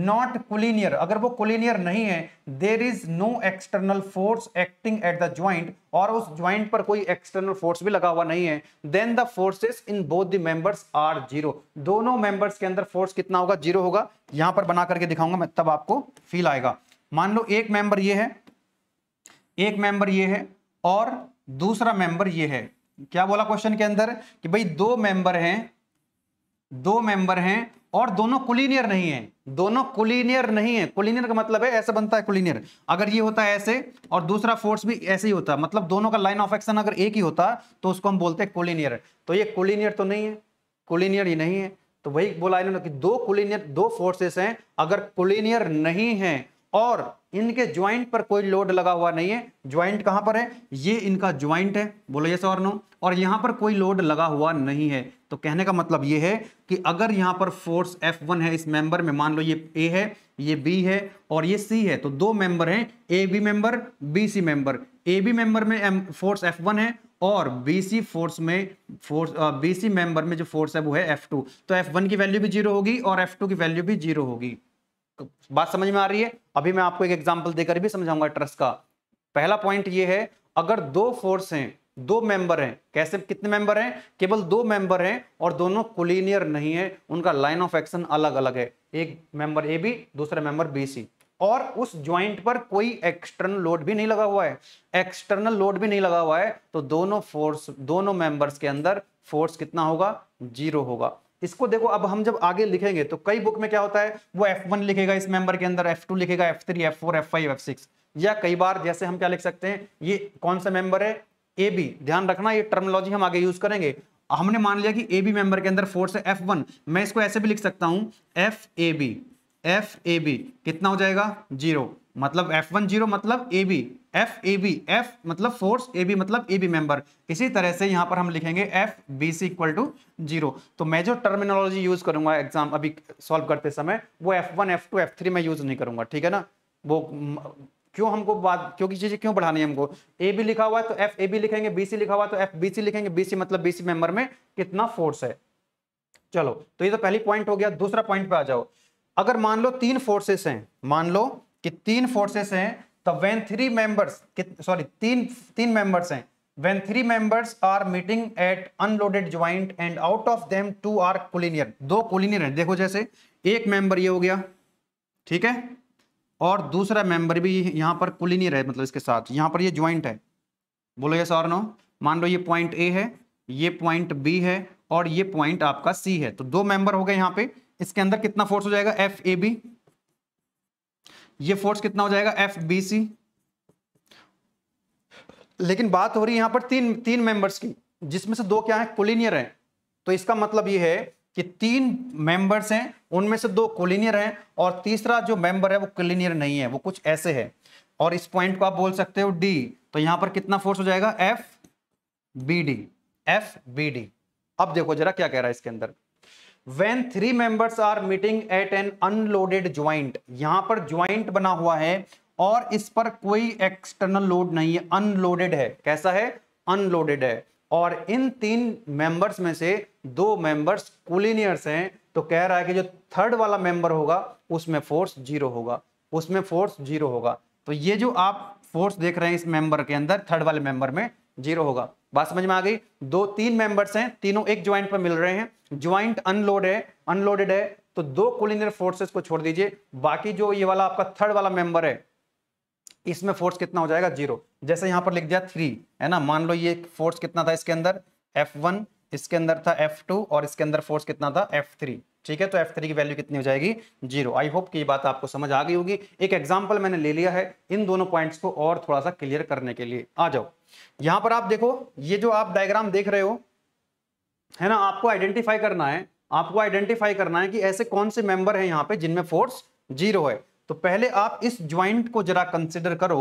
नॉट कुलर अगर वो कोलिनियर नहीं है there is no external force acting at the joint और उस ज्वाइंट पर कोई एक्सटर्नल फोर्स भी लगा हुआ नहीं है then the forces in both the members are zero दोनों मेंबर्स के अंदर फोर्स कितना होगा जीरो होगा यहां पर बना करके दिखाऊंगा मैं तब आपको फील आएगा मान लो एक मेंबर ये है एक मेंबर ये है और दूसरा मेंबर ये है क्या बोला क्वेश्चन के अंदर कि भाई दो मेंबर हैं दो मेंबर हैं और दोनों कुलीनियर नहीं है दोनों कुलीनियर नहीं है कुलीनियर का मतलब है ऐसे बनता है कुलीनियर अगर ये होता है ऐसे और दूसरा फोर्स भी ऐसे ही होता मतलब दोनों का लाइन ऑफ एक्शन अगर एक ही होता तो उसको हम बोलते हैं कुलीनियर तो ये कुलीनियर तो नहीं है कुलीनियर ही नहीं है तो वही बोला इन्होंने कि दो कुलीनियर दो फोर्सेस हैं अगर कुलीनियर नहीं है और इनके ज्वाइंट पर कोई लोड लगा हुआ नहीं है ज्वाइंट कहां पर है ये इनका ज्वाइंट है बोलो ये सर नो और यहाँ पर कोई लोड लगा हुआ नहीं है तो कहने का मतलब ये है कि अगर यहाँ पर फोर्स F1 है इस मेंबर में मान लो ये A है ये B है और ये C है तो दो मेंबर हैं A B member B C member A B member में फोर्स F1 है और बी सी फोर्स में फोर्स बी सी मेंबर में जो फोर्स है वो है F2 तो F1 की वैल्यू भी जीरो होगी और F2 की वैल्यू भी जीरो होगी बात समझ में आ रही है अभी मैं आपको एक एग्जाम्पल देकर भी समझाऊंगा ट्रस्ट का पहला पॉइंट ये है अगर दो फोर्स हैं दो मेंबर हैं कैसे कितने मेंबर हैं केवल दो मेंबर हैं और दोनों कुलीनियर नहीं है उनका लाइन ऑफ एक्शन अलग अलग है एक मेंबर ए बी दूसरा मेंबर बी सी और उस ज्वाइंट पर कोई एक्सटर्नल लोड भी नहीं लगा हुआ है एक्सटर्नल लोड भी नहीं लगा हुआ है तो दोनों फोर्स दोनों मेंबर्स के अंदर फोर्स कितना होगा जीरो होगा इसको देखो अब हम जब आगे लिखेंगे तो कई बुक में क्या होता है वो F1 लिखेगा इस मेंबर के अंदर F2 लिखेगा F3 F4 F5 F6 या कई बार जैसे हम क्या लिख सकते हैं ये कौन सा मेंबर है ए बी ध्यान रखना ये टर्मिनोलॉजी हम आगे यूज करेंगे हमने मान लिया कि ए बी मेंबर के अंदर फोर्स है एफ वन मैं इसको ऐसे भी लिख सकता हूं F A B F A B कितना हो जाएगा जीरो मतलब एफ वन जीरो मतलब A B F A B F मतलब फोर्स ए बी मतलब ए बी मेंबर इसी तरह से यहां पर हम लिखेंगे F B C equal to zero तो मैं जो टर्मिनोलॉजी यूज करूंगा एग्जाम अभी सॉल्व करते समय वो F one F two F three में यूज नहीं करूंगा ठीक है ना वो क्यों हमको बात क्यों की चीजें क्यों बढ़ानी है हमको ए बी लिखा हुआ है तो एफ ए बी लिखेंगे बी सी लिखा हुआ तो एफ बी सी लिखेंगे बी सी मतलब बी सी मेंबर में कितना फोर्स है चलो तो ये तो पहली पॉइंट हो गया दूसरा पॉइंट पे आ जाओ अगर मान लो तीन फोर्सेस हैं मान लो कि तीन फोर्सेस हैं तो वेन थ्री मेंबर्स सॉरी तीन तीन मेंबर्स हैं when three members are meeting at unloaded joint and out of them two are collinear दो collinear हैं देखो जैसे एक मेंबर ये हो गया ठीक है और दूसरा मेंबर भी यहाँ पर कुल ही नहीं रहे मतलब इसके साथ यहाँ पर ये ज्वाइंट है बोलो ये सौर नो मान लो ये पॉइंट ए है ये पॉइंट बी है और ये पॉइंट आपका सी है तो दो मेंबर हो गए यहाँ पे इसके अंदर कितना फोर्स हो जाएगा एफ ए बी ये फोर्स कितना हो जाएगा एफ बी सी लेकिन बात हो रही है यहां पर तीन तीन मेंबर्स की जिसमें से दो क्या है कुलिनियर है तो इसका मतलब ये है कि तीन मेंबर्स हैं उनमें से दो कोलिनियर हैं और तीसरा जो मेंबर है वो कोलिनियर नहीं है वो कुछ ऐसे है और इस पॉइंट को आप बोल सकते हो डी तो यहां पर कितना फोर्स हो जाएगा F B D F B D अब देखो जरा क्या कह रहा है इसके अंदर when three members are meeting at an unloaded joint यहां पर ज्वाइंट बना हुआ है और इस पर कोई एक्सटर्नल लोड नहीं है अनलोडेड है कैसा है अनलोडेड है और इन तीन मेंबर्स में से दो मेंबर्स कुलीनियर्स हैं तो कह रहा है कि जो थर्ड वाला मेंबर होगा उसमें फोर्स जीरो होगा उसमें फोर्स जीरो होगा तो ये जो आप फोर्स देख रहे हैं इस मेंबर के अंदर थर्ड वाले मेंबर में जीरो होगा बात समझ में आ गई दो तीन मेंबर्स हैं तीनों एक ज्वाइंट पर मिल रहे हैं ज्वाइंट अनलोड है अनलोडेड है तो दो कुलिनियर फोर्सेस को छोड़ दीजिए बाकी जो ये वाला आपका थर्ड वाला मेंबर है इसमें फोर्स कितना हो जाएगा जीरो जैसे यहां पर लिख दिया थ्री है ना मान लो ये फोर्स कितना था इसके अंदर एफ वन इसके अंदर था एफ टू और इसके अंदर फोर्स कितना था एफ थ्री ठीक है तो एफ थ्री की वैल्यू कितनी हो जाएगी जीरो आई होप की ये बात आपको समझ आ गई होगी एक एग्जाम्पल मैंने ले लिया है इन दोनों पॉइंट को और थोड़ा सा क्लियर करने के लिए आ जाओ यहां पर आप देखो ये जो आप डायग्राम देख रहे हो है ना आपको आइडेंटिफाई करना है आपको आइडेंटिफाई करना है कि ऐसे कौन से मेंबर हैं यहाँ पे जिनमें फोर्स जीरो है तो पहले आप इस ज्वाइंट को जरा कंसिडर करो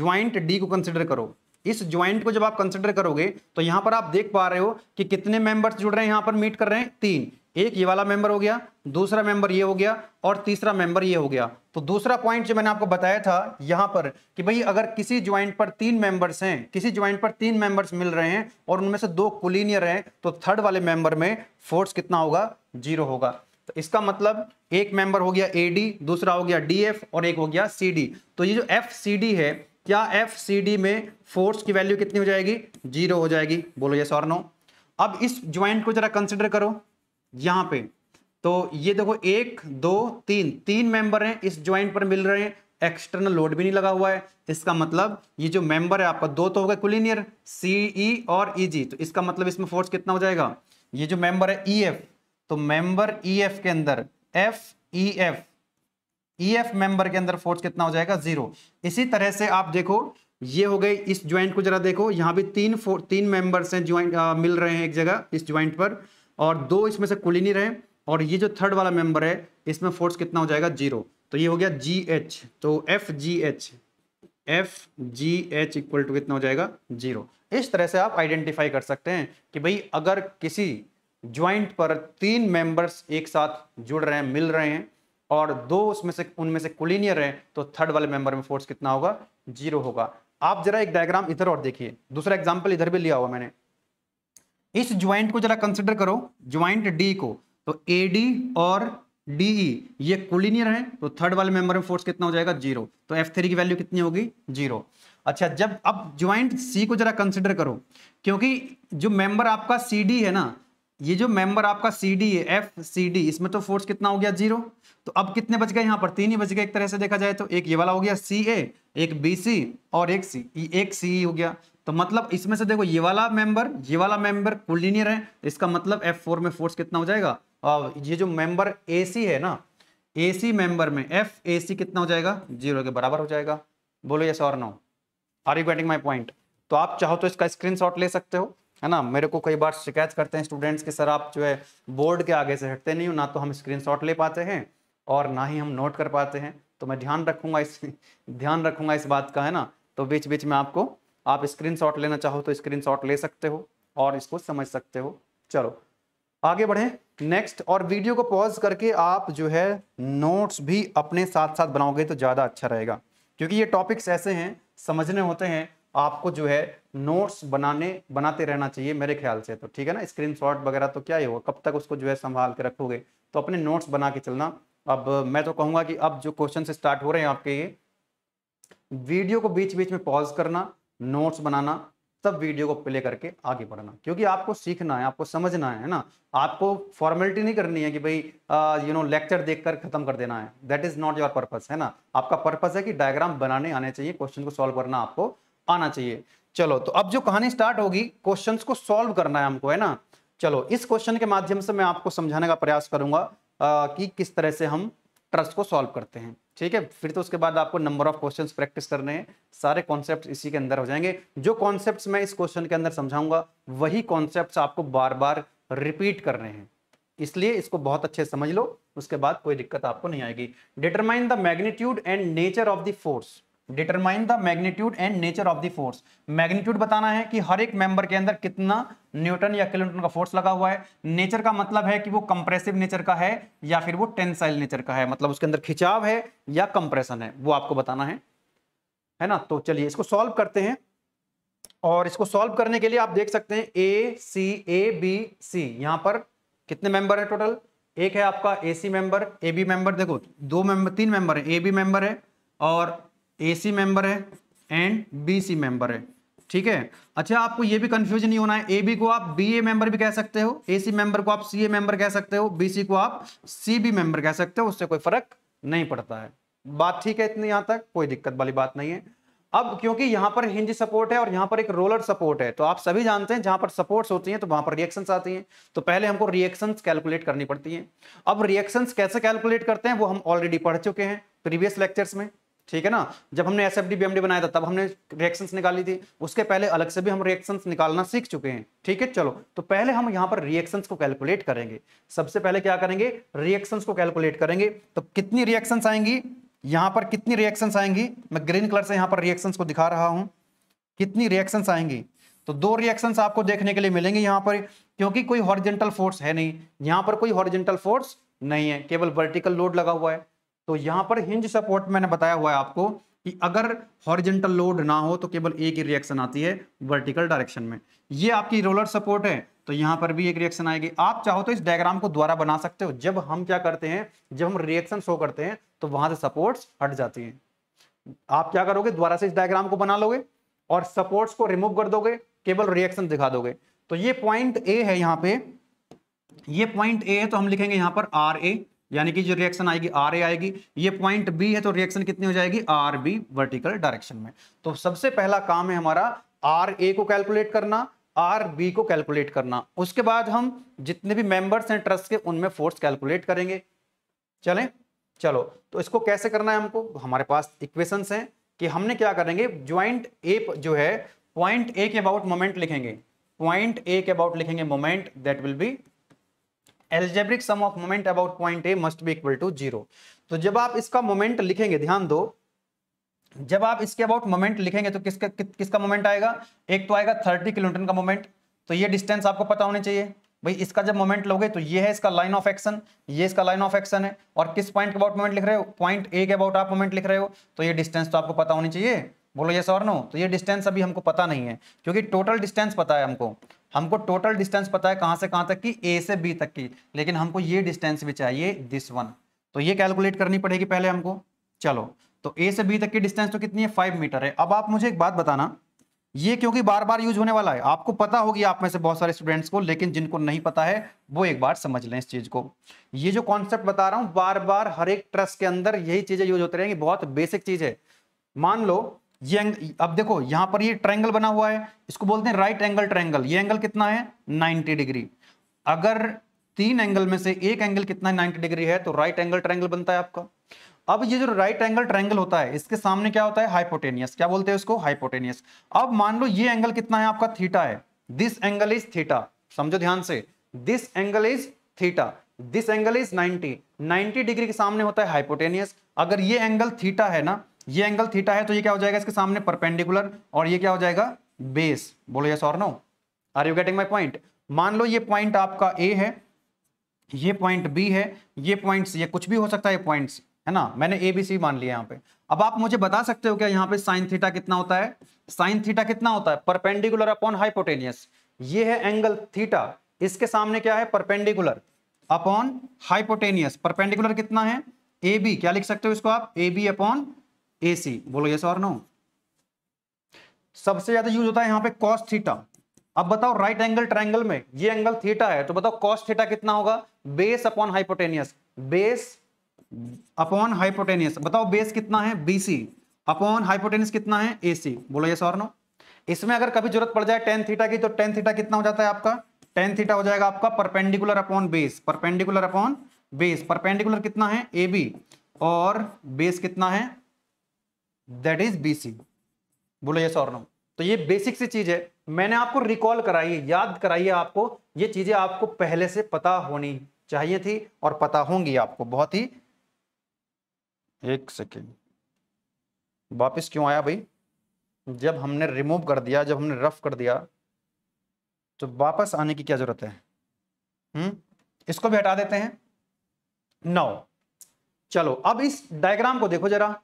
ज्वाइंट डी को कंसिडर करो इस ज्वाइंट को जब आप कंसिडर करोगे तो यहां पर आप देख पा रहे हो कि कितने मेंबर्स जुड़ रहे हैं यहां पर मीट कर रहे हैं तीन एक ये वाला मेंबर हो गया दूसरा मेंबर ये हो गया और तीसरा मेंबर ये हो गया तो दूसरा पॉइंट जो मैंने आपको बताया था यहां पर कि भाई अगर किसी ज्वाइंट पर तीन मेंबर्स हैं किसी ज्वाइंट पर तीन मेंबर्स मिल रहे हैं और उनमें से दो कुलीनियर हैं तो थर्ड वाले मेंबर में फोर्स कितना होगा जीरो होगा तो इसका मतलब एक मेंबर हो गया ए दूसरा हो गया डी और एक हो गया सी तो ये जो एफ है क्या एफ में फोर्स की वैल्यू कितनी हो जाएगी जीरो हो जाएगी बोलो ये सौर नो अब इस ज्वाइंट को जरा कंसिडर करो यहाँ पे तो ये देखो एक दो तीन तीन मेंबर हैं इस ज्वाइंट पर मिल रहे हैं एक्सटर्नल लोड भी नहीं लगा हुआ है इसका मतलब ये जो मेंबर है आपका दो तो होगा कुलिनियर सी ई e और ई e जी तो इसका मतलब इसमें फोर्स कितना हो जाएगा ये जो मेंबर है ई e एफ तो मेंबर ईएफ e के अंदर एफ ईएफ ईएफ मेंबर के अंदर फोर्स कितना हो जाएगा जीरो इसी तरह से आप देखो ये हो गई इस ज्वाइंट को जरा देखो यहां भी तीन फोर तीन मेंबर्स हैं ज्वाइंट मिल रहे हैं एक जगह इस ज्वाइंट पर और दो इसमें से कुल ही नहीं रहे और ये जो थर्ड वाला मेंबर है इसमें फोर्स कितना हो जाएगा जीरो तो ये हो गया जी एच तो F G H F G H equal to कितना हो जाएगा जीरो इस तरह से आप आइडेंटिफाई कर सकते हैं कि भाई अगर किसी ज्वाइंट पर तीन मेंबर्स एक साथ जुड़ रहे हैं मिल रहे हैं और दो उसमें से उनमें से कुलिनियर हैं तो थर्ड वाले मेंबर में फोर्स कितना होगा जीरो होगा आप जरा एक डायग्राम इधर और देखिए दूसरा एग्जाम्पल इधर भी लिया हुआ मैंने इस ज्वाइंट को जरा कंसिडर करो ज्वाइंट डी को तो ए डी और डी ई e, ये कुलिनियर है तो थर्ड वाले मेंबर में फोर्स कितना हो जाएगा जीरो तो एफ थ्री की वैल्यू कितनी होगी जीरो अच्छा जब अब ज्वाइंट सी को जरा कंसिडर करो क्योंकि जो मेंबर आपका सी डी है ना ये जो मेंबर आपका सी डी है एफ सी डी इसमें तो फोर्स कितना हो गया जीरो तो अब कितने बच गए यहाँ पर तीन ही बच गए एक तरह से देखा जाए तो एक ये वाला हो गया सी ए एक बी सी और एक सी एक सी e हो गया तो मतलब इसमें से देखो ये वाला मेंबर ये वाला मेंबर कोलिनियर है तो इसका मतलब एफ फोर में फोर्स कितना हो जाएगा और ये जो मेंबर ए सी है ना ए सी मेंबर में एफ ए सी कितना हो जाएगा जीरो के बराबर हो जाएगा बोलो यस और no are you getting my point तो आप चाहो तो इसका स्क्रीनशॉट ले सकते हो है ना मेरे को कई बार शिकायत करते हैं स्टूडेंट्स कि सर आप जो है बोर्ड के आगे से हटते नहीं हो ना तो हम स्क्रीन ले पाते हैं और ना ही हम नोट कर पाते हैं तो मैं ध्यान रखूंगा इस ध्यान रखूंगा इस बात का है ना तो बीच बीच में आपको आप स्क्रीनशॉट लेना चाहो तो स्क्रीनशॉट ले सकते हो और इसको समझ सकते हो चलो आगे बढ़े नेक्स्ट और वीडियो को पॉज करके आप जो है नोट्स भी अपने साथ साथ बनाओगे तो ज़्यादा अच्छा रहेगा क्योंकि ये टॉपिक्स ऐसे हैं समझने होते हैं आपको जो है नोट्स बनाने बनाते रहना चाहिए मेरे ख्याल से तो ठीक है ना स्क्रीन वगैरह तो क्या ही होगा कब तक उसको जो है संभाल के रखोगे तो अपने नोट्स बना के चलना अब मैं तो कहूंगा कि अब जो क्वेश्चन स्टार्ट हो रहे हैं आपके ये वीडियो को बीच बीच में पॉज करना नोट्स बनाना तब वीडियो को प्ले करके आगे बढ़ना क्योंकि आपको सीखना है आपको समझना है ना आपको फॉर्मेलिटी नहीं करनी है कि भाई यू नो लेक्चर देखकर खत्म कर देना है that is not your purpose है ना आपका पर्पस है कि डायग्राम बनाने आने चाहिए क्वेश्चन को सॉल्व करना आपको आना चाहिए चलो तो अब जो कहानी स्टार्ट होगी क्वेश्चन को सॉल्व करना है हमको है ना चलो इस क्वेश्चन के माध्यम से मैं आपको समझाने का प्रयास करूंगा आ, कि किस तरह से हम ट्रस्ट को सॉल्व करते हैं ठीक है फिर तो उसके बाद आपको नंबर ऑफ क्वेश्चन प्रैक्टिस करने हैं सारे कॉन्सेप्ट इसी के अंदर हो जाएंगे जो कॉन्सेप्ट मैं इस क्वेश्चन के अंदर समझाऊंगा वही कॉन्सेप्ट आपको बार बार रिपीट करने हैं इसलिए इसको बहुत अच्छे समझ लो उसके बाद कोई दिक्कत आपको नहीं आएगी determine the magnitude and nature of the force determine the magnitude and nature of the force magnitude बताना है कि हर एक मेंबर के अंदर कितना न्यूटन या किलोमीटर का फोर्स लगा हुआ है नेचर का मतलब है कि वो कंप्रेसिव नेचर का है या फिर वो टेंसाइल नेचर का है मतलब उसके अंदर खिंचाव है या कंप्रेशन है वो आपको बताना है है ना तो चलिए इसको सॉल्व करते हैं और इसको सॉल्व करने के लिए आप देख सकते हैं ए सी ए बी सी यहाँ पर कितने मेंबर है टोटल एक है आपका A C member A B member देखो दो मेंबर तीन मेंबर है ए बी मेंबर है और ए सी मेंबर है एंड बी सी मेंबर है ठीक है अच्छा आपको ये भी कंफ्यूजन नहीं होना है ए बी को आप बी ए मेंबर भी कह सकते हो ए सी मेंबर को आप सी ए मेंबर कह सकते हो बी सी को आप सी बी मेंबर कह सकते हो उससे कोई फर्क नहीं पड़ता है बात ठीक है इतनी यहाँ तक कोई दिक्कत वाली बात नहीं है अब क्योंकि यहाँ पर हिंज सपोर्ट है और यहां पर एक रोलर सपोर्ट है तो आप सभी जानते हैं जहां पर सपोर्ट्स होती हैं तो वहां पर रिएक्शंस आती हैं तो पहले हमको रिएक्शंस कैलकुलेट करनी पड़ती हैं अब रिएक्शंस कैसे कैलकुलेट करते हैं वो हम ऑलरेडी पढ़ चुके हैं प्रीवियस लेक्चर्स में ठीक है ना जब हमने एस एफ डी बनाया था तब हमने रिएक्शंस निकाली थी उसके पहले अलग से भी हम रिएक्शंस निकालना सीख चुके हैं ठीक है चलो तो पहले हम यहाँ पर रिएक्शंस को कैलकुलेट करेंगे सबसे पहले क्या करेंगे रिएक्शंस को कैलकुलेट करेंगे तो कितनी रिएक्शंस आएंगी यहाँ पर कितनी रिएक्शंस आएंगी मैं ग्रीन कलर से यहाँ पर रिएक्शंस को दिखा रहा हूँ कितनी रिएक्शंस आएंगी तो दो रिएक्शंस आपको देखने के लिए मिलेंगे यहाँ पर क्योंकि कोई हॉरिजेंटल फोर्स है नहीं यहाँ पर कोई हॉरिजेंटल फोर्स नहीं है केवल वर्टिकल लोड लगा हुआ है तो यहां पर हिंज सपोर्ट मैंने बताया हुआ है आपको कि अगर हॉरिजेंटल लोड ना हो तो केवल एक ही रिएक्शन आती है वर्टिकल डायरेक्शन में ये आपकी रोलर सपोर्ट है तो यहां पर भी एक रिएक्शन आएगी आप चाहो तो इस डायग्राम को द्वारा बना सकते हो जब हम क्या करते हैं जब हम रिएक्शन शो करते हैं तो वहां से सपोर्ट्स हट जाती हैं आप क्या करोगे द्वारा से इस डायग्राम को बना लोगे और सपोर्ट्स को रिमूव कर दोगे केवल रिएक्शन दिखा दोगे तो ये पॉइंट ए है यहां पे ये पॉइंट ए है तो हम लिखेंगे यहां पर आर ए यानी कि जो रिएक्शन आएगी आर ए आएगी ये पॉइंट बी है तो रिएक्शन कितनी हो जाएगी आर बी वर्टिकल डायरेक्शन में तो सबसे पहला काम है हमारा आर ए को कैलकुलेट करना आर बी को कैलकुलेट करना उसके बाद हम जितने भी मेंबर्स हैं ट्रस्ट के उनमें फोर्स कैलकुलेट करेंगे चलें चलो तो इसको कैसे करना है हमको हमारे पास इक्वेशन हैं कि हमने क्या करेंगे ज्वाइंट ए जो है पॉइंट ए के अबाउट मोमेंट लिखेंगे पॉइंट ए के अबाउट लिखेंगे moment that will be algebraic sum of moment about point A must be equal to zero तो जब आप इसका मोमेंट लिखेंगे ध्यान दो जब आप इसके अबाउट मोमेंट लिखेंगे तो किसका कि, किसका मोमेंट आएगा एक तो आएगा थर्टी किलोमीटर का मोमेंट तो ये डिस्टेंस आपको पता होनी चाहिए भाई इसका जब मोमेंट लोगे तो ये है इसका लाइन ऑफ एक्शन ये इसका लाइन ऑफ एक्शन है और किस पॉइंट के अबाउट मोमेंट लिख रहे हो पॉइंट ए के अबाउट आप मोमेंट लिख रहे हो तो ये डिस्टेंस तो आपको पता होनी चाहिए बोलो ये सर नो तो ये डिस्टेंस अभी हमको पता नहीं है क्योंकि टोटल डिस्टेंस पता है हमको हमको टोटल डिस्टेंस पता है कहां से कहां तक की ए से बी तक की लेकिन हमको ये डिस्टेंस भी चाहिए दिस वन तो ये कैलकुलेट करनी पड़ेगी पहले हमको चलो तो ए से बी तक की डिस्टेंस तो कितनी है फाइव मीटर है अब आप मुझे एक बात बताना ये क्योंकि बार बार यूज होने वाला है आपको पता होगी आप में से बहुत सारे स्टूडेंट्स को लेकिन जिनको नहीं पता है वो एक बार समझ लें इस चीज को ये जो कॉन्सेप्ट बता रहा हूं बार बार हर एक ट्रस्ट के अंदर यही चीजें यूज होती रहेंगी बहुत बेसिक चीज है मान लो ये एंग, अब देखो यहां पर ये ट्रायंगल बना हुआ है इसको बोलते हैं राइट एंगल ट्रायंगल ये एंगल कितना है 90 डिग्री अगर तीन एंगल में से एक एंगल कितना है 90 डिग्री है तो राइट एंगल ट्रायंगल बनता है आपका अब ये जो राइट एंगल ट्रायंगल होता है इसके सामने क्या होता है हाइपोटेनियस क्या बोलते हैं उसको हाइपोटेनियस अब मान लो ये एंगल कितना है आपका थीटा है दिस एंगल इज थीटा समझो ध्यान से this angle is theta this angle is 90 90 degree के सामने होता है हाइपोटेनियस अगर ये एंगल थीटा है ना ये एंगल थीटा है तो ये क्या हो जाएगा इसके सामने परपेंडिकुलर और ये क्या हो जाएगा बेस बोलो यस और no are you getting my point मान लो ये पॉइंट आपका ए है ये पॉइंट बी है ये पॉइंट्स ये कुछ भी हो सकता है पॉइंट्स है ना मैंने ए बी सी मान लिया यहाँ पे अब आप मुझे बता सकते हो क्या यहाँ पे साइन थीटा कितना होता है साइन थीटा कितना होता है परपेंडिकुलर अपॉन हाइपोटेनियस ये है एंगल थीटा इसके सामने क्या है परपेंडिकुलर अपॉन हाइपोटेनियस परपेंडिकुलर कितना है ए बी क्या लिख सकते हो इसको आप ए बी अपॉन एसी बोलो यस और नो सबसे ज्यादा यूज होता है यहां पे कॉस थीटा अब बताओ राइट एंगल ट्राइंगल में ये एंगल थीटा है तो बताओ कॉस थीटा कितना होगा base upon hypotenuse base upon hypotenuse बताओ बेस कितना है बीसी अपॉन हाइपोटेनियस कितना है एसी बोलो यस और नो इसमें अगर कभी जरूरत पड़ जाए टेन थीटा की तो टेन थीटा कितना हो जाता है आपका टेन थीटा हो जाएगा आपका perpendicular upon base perpendicular upon base perpendicular कितना है ए बी और बेस कितना है दैट इज बीसी बोलो ये और नो तो ये बेसिक सी चीज है मैंने आपको रिकॉल कराई है याद कराई है आपको ये चीजें आपको पहले से पता होनी चाहिए थी और पता होंगी आपको बहुत ही एक सेकेंड वापस क्यों आया भाई जब हमने रिमूव कर दिया जब हमने रफ कर दिया तो वापस आने की क्या जरूरत है हम्म इसको भी हटा देते हैं नौ चलो अब इस डायग्राम को देखो जरा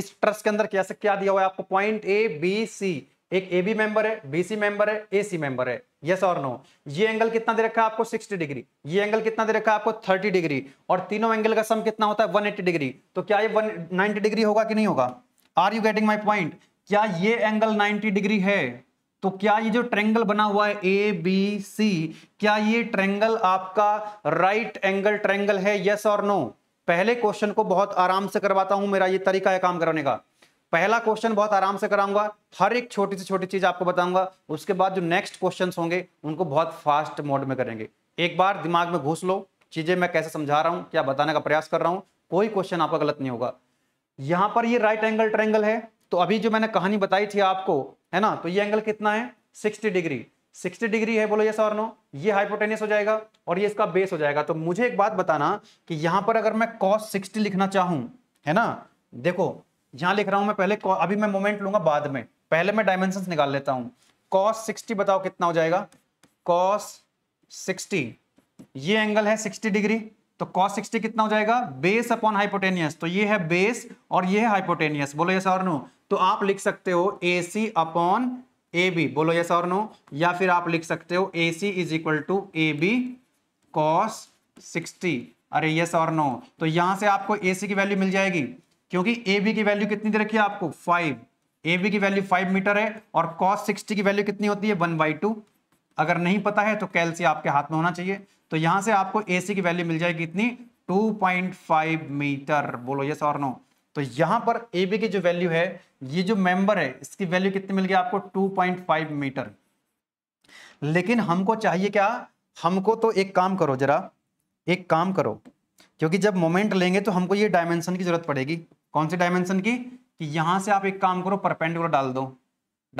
इस ट्रस्ट के अंदर क्या क्या दिया हुआ है आपको पॉइंट ए बी सी एक ए बी मेंबर है बी सी मेंबर है ए सी मेंबर है यस और नो ये एंगल कितना दे रखा है आपको 60 डिग्री ये एंगल कितना दे रखा है आपको 30 डिग्री और तीनों एंगल का सम कितना होता है 180 डिग्री तो क्या ये 190 डिग्री होगा कि नहीं होगा are you getting my point क्या ये एंगल 90 डिग्री है तो क्या ये जो ट्रेंगल बना हुआ है ए बी सी क्या ये ट्रेंगल आपका राइट एंगल ट्रेंगल है यस और नो पहले क्वेश्चन को बहुत आराम से करवाता हूं मेरा ये तरीका है काम करने का पहला क्वेश्चन बहुत आराम से कराऊंगा हर एक छोटी से छोटी चीज आपको बताऊंगा उसके बाद जो नेक्स्ट क्वेश्चन होंगे उनको बहुत फास्ट मोड में करेंगे एक बार दिमाग में घुस लो चीजें मैं कैसे समझा रहा हूं क्या बताने का प्रयास कर रहा हूं कोई क्वेश्चन आपका गलत नहीं होगा यहां पर ये राइट एंगल ट्रैंगल है तो अभी जो मैंने कहानी बताई थी आपको है ना तो ये एंगल कितना है 60 डिग्री 60 डिग्री है बोलो यस और नो ये हाइपोटेनियस हो जाएगा और ये इसका बेस हो जाएगा तो मुझे एक बात बताना कि यहां पर अगर मैं कॉस 60 लिखना चाहूं है ना देखो यहां लिख रहा हूं मैं पहले अभी मैं मोमेंट लूंगा बाद में पहले मैं डायमेंशन निकाल लेता हूं कॉस सिक्सटी बताओ कितना हो जाएगा कॉस सिक्सटी ये एंगल है सिक्सटी डिग्री तो कॉस 60 कितना हो जाएगा बेस अपॉन हाइपोटेनियस तो ये है बेस और ये है हाइपोटेनियस बोलो यस और नो तो आप लिख सकते हो A C upon A B बोलो यस और नो या फिर आप लिख सकते हो A C is equal to A B cos sixty अरे यस और नो तो यहां से आपको ए सी की वैल्यू मिल जाएगी क्योंकि ए बी की वैल्यू कितनी दे रखी है आपको फाइव ए बी की वैल्यू फाइव मीटर है और कॉस सिक्सटी की वैल्यू कितनी होती है वन बाई टू अगर नहीं पता है तो कैल्सी आपके हाथ में होना चाहिए तो यहां से आपको ए सी की वैल्यू मिल जाएगी कितनी टू पॉइंट फाइव मीटर बोलो यस और नो तो यहां पर ए बी की जो वैल्यू है ये जो मेंबर है इसकी वैल्यू कितनी मिल गई आपको 2.5 मीटर लेकिन हमको चाहिए क्या हमको तो एक काम करो जरा एक काम करो क्योंकि जब मोमेंट लेंगे तो हमको ये डायमेंशन की जरूरत पड़ेगी कौन सी डायमेंशन की कि यहां से आप एक काम करो परपेंडिकुलर डाल दो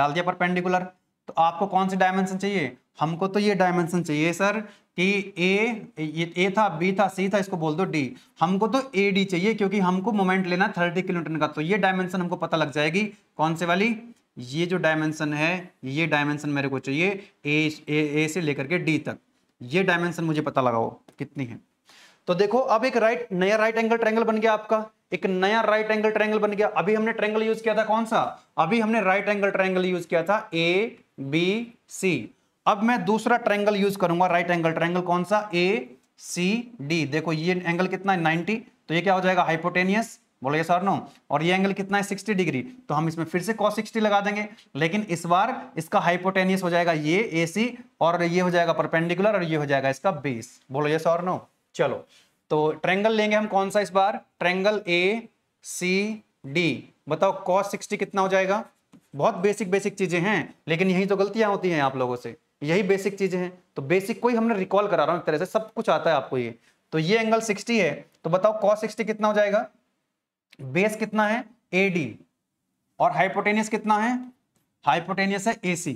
डाल दिया परपेंडिकुलर तो आपको कौन सी डायमेंशन चाहिए हमको तो ये डायमेंशन चाहिए सर कि ए ये ए था बी था सी था इसको बोल दो डी हमको तो ए डी चाहिए क्योंकि हमको मोमेंट लेना थर्टी किलोमीटर का तो ये डायमेंशन हमको पता लग जाएगी कौन से वाली ये जो डायमेंशन है ये डायमेंशन मेरे को चाहिए ए ए, ए से लेकर के डी तक ये डायमेंशन मुझे पता लगाओ कितनी है तो देखो अब एक राइट नया राइट एंगल ट्रैंगल बन गया आपका एक नया राइट एंगल ट्रैंगल बन गया अभी हमने ट्रैंगल यूज किया था कौन सा अभी हमने राइट एंगल ट्रैंगल यूज किया था ए बी सी अब मैं दूसरा ट्रायंगल यूज करूंगा राइट एंगल ट्रायंगल कौन सा ए सी डी देखो ये एंगल कितना है 90 तो ये क्या हो जाएगा हाइपोटेनियस बोलिए सर नो और ये एंगल कितना है 60 डिग्री तो हम इसमें फिर से cos 60 लगा देंगे लेकिन इस बार इसका हाइपोटेनियस हो जाएगा ये ए सी और ये हो जाएगा परपेंडिकुलर और ये हो जाएगा इसका बेस बोलो ये सर नो चलो तो ट्रेंगल लेंगे हम कौन सा इस बार ट्रेंगल ए सी डी बताओ कॉस सिक्सटी कितना हो जाएगा बहुत बेसिक बेसिक चीजें हैं लेकिन यही तो गलतियां होती हैं आप लोगों से यही बेसिक चीजें हैं तो बेसिक कोई हमने रिकॉल करा रहा हूं एक तरह से सब कुछ आता है आपको ये तो ये एंगल 60 है तो बताओ cos 60 कितना हो जाएगा बेस कितना है AD और हाइपोटेनियस कितना है हाइपोटेनियस है AC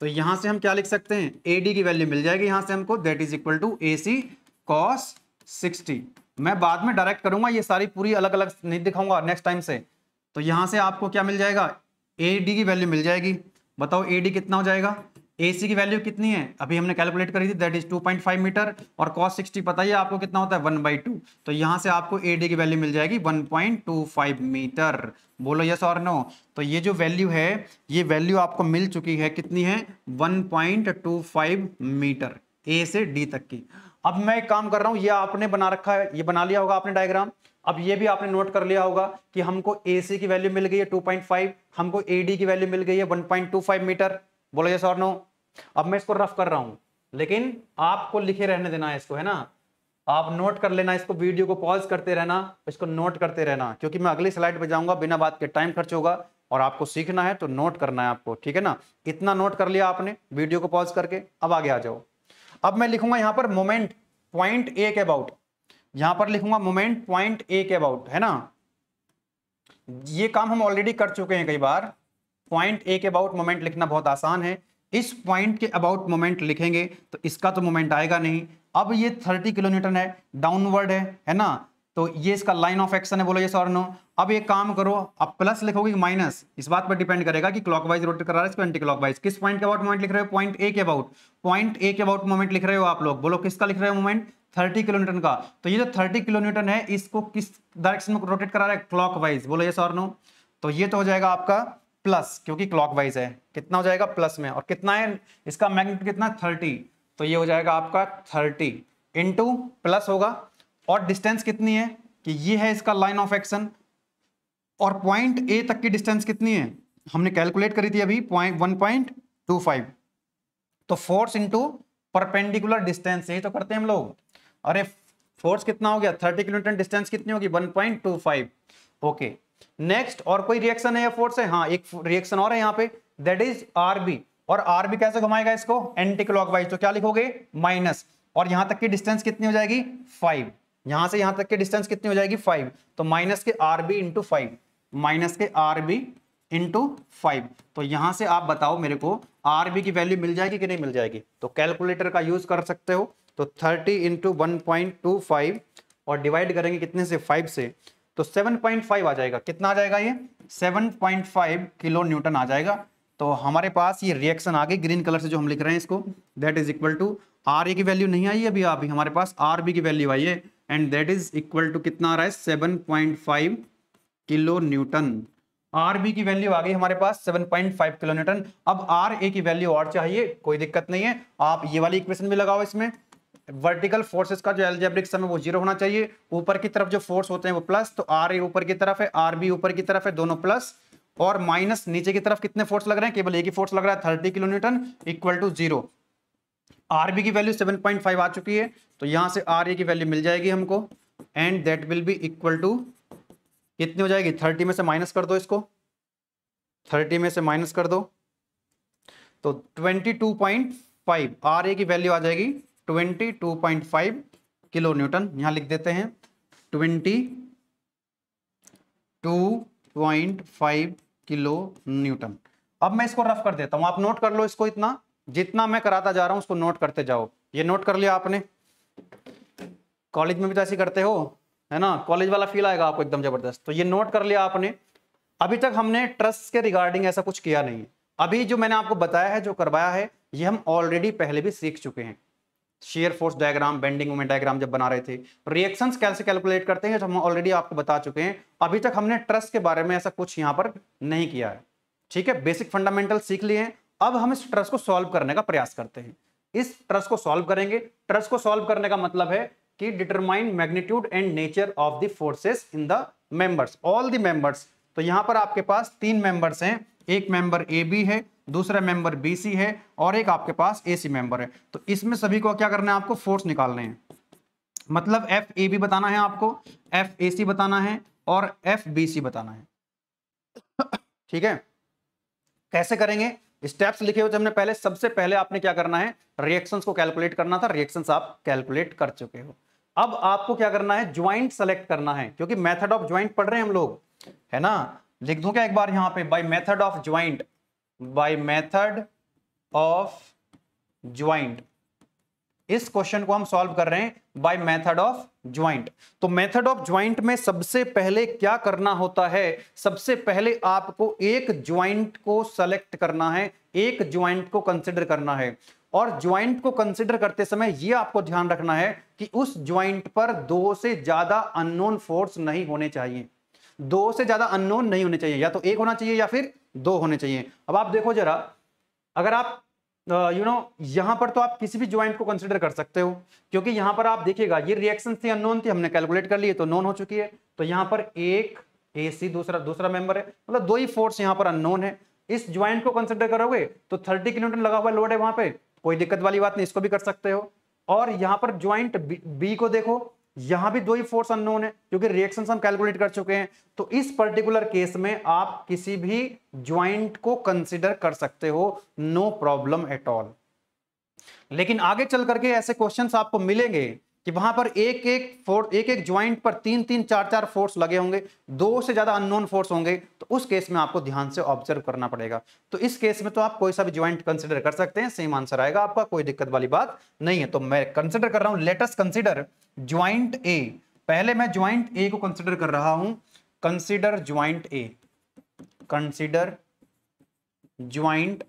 तो यहां से हम क्या लिख सकते हैं AD की वैल्यू मिल जाएगी यहां से हमको that is equal to AC cos 60 मैं बाद में डायरेक्ट करूंगा ये सारी पूरी अलग अलग नहीं दिखाऊंगा नेक्स्ट टाइम से तो यहां से आपको क्या मिल जाएगा AD की वैल्यू मिल जाएगी बताओ डी कितना हो जाएगा ए की वैल्यू कितनी है अभी हमने कैलकुलेट करी थी दैट इज 2.5 मीटर और कॉस 60 पता ही आपको कितना होता है वन बाई टू तो यहाँ से आपको ए डी की वैल्यू मिल जाएगी 1.25 मीटर बोलो यस और नो तो ये जो वैल्यू है ये वैल्यू आपको मिल चुकी है कितनी है 1.25 मीटर ए से डी तक की अब मैं एक काम कर रहा हूँ ये आपने बना रखा है ये बना लिया होगा आपने डायग्राम अब ये भी आपने नोट कर लिया होगा कि हमको ए की वैल्यू मिल गई है फाइव हमको ए की वैल्यू मिल गई है 1.25 मीटर बोलो यस और नो अब मैं इसको रफ कर रहा हूं लेकिन आपको लिखे रहने देना है इसको है ना आप नोट कर लेना इसको वीडियो को पॉज करते रहना इसको नोट करते रहना क्योंकि मैं अगली स्लाइड पे जाऊंगा बिना बात के टाइम खर्च होगा और आपको सीखना है तो नोट करना है आपको ठीक है ना इतना नोट कर लिया आपने वीडियो को पॉज करके अब आगे आ जाओ अब मैं लिखूंगा यहां पर मोमेंट पॉइंट ए के अबाउट यहां पर लिखूंगा मोमेंट पॉइंट ए के अबाउट है ना ये काम हम ऑलरेडी कर चुके हैं कई बार पॉइंट ए के अबाउट मोमेंट लिखना बहुत आसान है इस पॉइंट के अबाउट मोमेंट लिखेंगे तो इसका तो मोमेंट आएगा नहीं अब ये थर्टी किलोमीटर है डाउनवर्ड है है ना तो ये इसका लाइन ऑफ एक्शन है बोलो ये सॉर नो अब ये काम करो अब प्लस लिखोगे कि माइनस इस बात पर डिपेंड करेगा कि क्लॉकवाइज रोटेट करा रहा है एंटी क्लॉकवाइज किस पॉइंट के अबाउट मोमेंट लिख रहे हो पॉइंट ए के अबाउट पॉइंट ए के अबाउट मोमेंट लिख रहे हो आप लोग बोलो किसका लिख रहे हो मोमेंट थर्टी किलोमीटर का तो ये जो थर्टी किलोमीटर है इसको किस डायरेक्शन में रोटेट करा रहा है क्लॉकवाइज बोलो ये सॉर नो तो ये तो हो जाएगा आपका प्लस क्योंकि क्लॉकवाइज है कितना हो जाएगा प्लस में और कितना है इसका मैग्नेट कितना थर्टी तो ये हो जाएगा आपका थर्टी इंटू प्लस होगा और डिस्टेंस कितनी है कि ये है इसका लाइन ऑफ एक्शन और पॉइंट ए तक की डिस्टेंस कितनी है हमने कैलकुलेट करी थी अभी point one point two five तो फोर्स इंटू परपेंडिकुलर डिस्टेंस यही तो करते हैं हम लोग अरे फोर्स कितना हो गया थर्टी किलोमीटर डिस्टेंस कितनी होगी one point two five okay next और कोई रिएक्शन है या फोर्स है हाँ एक रिएक्शन और है यहाँ पे दैट इज आरबी और आरबी कैसे घुमाएगा इसको एंटी क्लॉकवाइज तो क्या लिखोगे माइनस और यहां तक की डिस्टेंस कितनी हो जाएगी फाइव यहां से यहां तक की डिस्टेंस कितनी हो जाएगी फाइव तो माइनस के R B into five minus के आर बी इंटू फाइव तो यहां से आप बताओ मेरे को आर बी की वैल्यू मिल जाएगी कि नहीं मिल जाएगी तो कैलकुलेटर का यूज कर सकते हो तो thirty into one point two five और डिवाइड करेंगे कितने से फाइव से तो 7.5 आ जाएगा कितना आ जाएगा ये 7.5 किलो न्यूटन आ जाएगा तो हमारे पास ये रिएक्शन आ गई ग्रीन कलर से जो हम लिख रहे हैं इसको that is equal to R A की वैल्यू नहीं आई अभी अभी हमारे पास आर बी की वैल्यू आई है and that is equal to कितना आ रहा है seven point five kilo newton R B की वैल्यू आ गई हमारे पास 7.5 किलो न्यूटन अब आर ए की वैल्यू और चाहिए कोई दिक्कत नहीं है आप ये वाली इक्वेशन भी लगाओ इसमें वर्टिकल फोर्सेस का जो एल्जेब्रिक सम है वो जीरो होना चाहिए ऊपर की तरफ जो फोर्स होते हैं वो प्लस तो आर ए ऊपर की तरफ है आर बी ऊपर की तरफ है दोनों प्लस और माइनस नीचे की तरफ कितने फोर्स लग रहे हैं केवल एक ही फोर्स लग रहा है thirty kilo newton equal to zero B की वैल्यू सेवन पॉइंट फाइव आ चुकी है तो यहां से आर ए की वैल्यू मिल जाएगी हमको and that will be equal to कितनी हो जाएगी थर्टी में से माइनस कर दो इसको थर्टी में से माइनस कर दो तो twenty two point five R A की वैल्यू आ जाएगी twenty two point five kilo newton यहां लिख देते हैं twenty two point five kilo newton अब मैं इसको रफ कर देता हूं आप नोट कर लो इसको इतना जितना मैं कराता जा रहा हूं उसको नोट करते जाओ ये नोट कर लिया आपने कॉलेज में भी तो ऐसे करते हो है ना कॉलेज वाला फील आएगा आपको एकदम जबरदस्त तो ये नोट कर लिया आपने अभी तक हमने ट्रस्ट के रिगार्डिंग ऐसा कुछ किया नहीं अभी जो मैंने आपको बताया है जो करवाया है ये हम ऑलरेडी पहले भी सीख चुके हैं shear force diagram bending moment diagram जब बना रहे थे रिएक्शन कैसे कैलकुलेट करते हैं जब हम ऑलरेडी आपको बता चुके हैं अभी तक हमने ट्रस्ट के बारे में ऐसा कुछ यहाँ पर नहीं किया है ठीक है बेसिक फंडामेंटल सीख लिए हैं अब हम इस ट्रस्ट को सॉल्व करने का प्रयास करते हैं इस ट्रस्ट को सॉल्व करेंगे ट्रस्ट को सॉल्व करने का मतलब है कि determine magnitude and nature of the forces in the members all the members तो यहां पर आपके पास तीन मेंबर्स हैं एक मेंबर ए बी है दूसरा मेंबर बी सी है और एक आपके पास ए सी मेंबर है तो इसमें सभी को क्या करना है आपको फोर्स निकालने हैं मतलब एफ ए बी बताना है आपको एफ ए सी बताना है और एफ बी सी बताना है ठीक है कैसे करेंगे स्टेप्स लिखे हुए हमने पहले सबसे पहले आपने क्या करना है रिएक्शंस को कैलकुलेट करना था रिएक्शंस आप कैलकुलेट कर चुके हो अब आपको क्या करना है ज्वाइंट सेलेक्ट करना है क्योंकि मेथड ऑफ ज्वाइंट पढ़ रहे हैं हम लोग है ना लिख दू क्या एक बार यहां पे by method of joint by method of joint इस क्वेश्चन को हम सॉल्व कर रहे हैं बाय मेथड ऑफ ज्वाइंट तो मेथड ऑफ ज्वाइंट में सबसे पहले क्या करना होता है सबसे पहले आपको एक ज्वाइंट को सेलेक्ट करना है एक ज्वाइंट को कंसिडर करना है और ज्वाइंट को कंसिडर करते समय यह आपको ध्यान रखना है कि उस ज्वाइंट पर दो से ज्यादा अननोन फोर्स नहीं होने चाहिए दो से ज़्यादा अननोन नहीं होने चाहिए या तो एक होना चाहिए या फिर दो होने चाहिए अब आप देखो जरा अगर आप यू नो यहाँ पर तो आप किसी भी ज्वाइंट को कंसिडर कर सकते हो क्योंकि यहाँ पर आप देखिएगा ये रिएक्शन थी अननोन थी हमने कैलकुलेट कर लिए तो नोन हो चुकी है तो यहाँ पर एक ए सी दूसरा दूसरा मेंबर है मतलब दो ही फोर्स यहाँ पर अननोन है इस ज्वाइंट को कंसिडर करोगे तो थर्टी किलोमीटर लगा हुआ लोड है वहां पे कोई दिक्कत वाली बात नहीं इसको भी कर सकते हो और यहाँ पर ज्वाइंट बी को देखो यहां भी दो ही फोर्स अननोन है क्योंकि रिएक्शन हम कैलकुलेट कर चुके हैं तो इस पर्टिकुलर केस में आप किसी भी ज्वाइंट को कंसिडर कर सकते हो नो प्रॉब्लम एट ऑल लेकिन आगे चल करके ऐसे क्वेश्चंस आपको मिलेंगे कि वहां पर एक एक फोर्स एक एक ज्वाइंट पर तीन तीन चार चार फोर्स लगे होंगे दो से ज्यादा अननोन फोर्स होंगे तो उस केस में आपको ध्यान से ऑब्जर्व करना पड़ेगा तो इस केस में तो आप कोई सा भी ज्वाइंट कंसिडर कर सकते हैं सेम आंसर आएगा आपका कोई दिक्कत वाली बात नहीं है तो मैं कंसिडर कर रहा हूं लेटस कंसिडर ज्वाइंट ए पहले मैं ज्वाइंट ए को कंसिडर कर रहा हूं consider joint A consider joint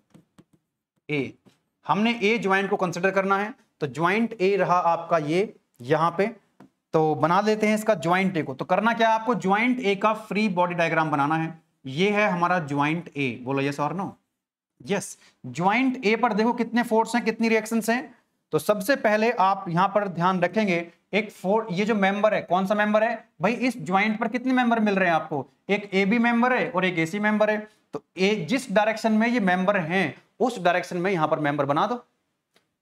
A हमने ए ज्वाइंट को कंसिडर करना है तो ज्वाइंट ए रहा आपका ये यहां पे तो बना देते हैं इसका ज्वाइंट ए को तो करना क्या है आपको ज्वाइंट ए का फ्री बॉडी डायग्राम बनाना है ये है हमारा ज्वाइंट ए बोलो यस और नो यस ज्वाइंट ए पर देखो कितने फोर्स हैं कितनी रिएक्शन हैं तो सबसे पहले आप यहां पर ध्यान रखेंगे एक फोर ये जो मेंबर है कौन सा मेंबर है भाई इस ज्वाइंट पर कितने मेंबर मिल रहे हैं आपको एक ए बी मेंबर है और एक ए सी मेंबर है तो ए जिस डायरेक्शन में ये मेंबर हैं उस डायरेक्शन में यहां पर मेंबर बना दो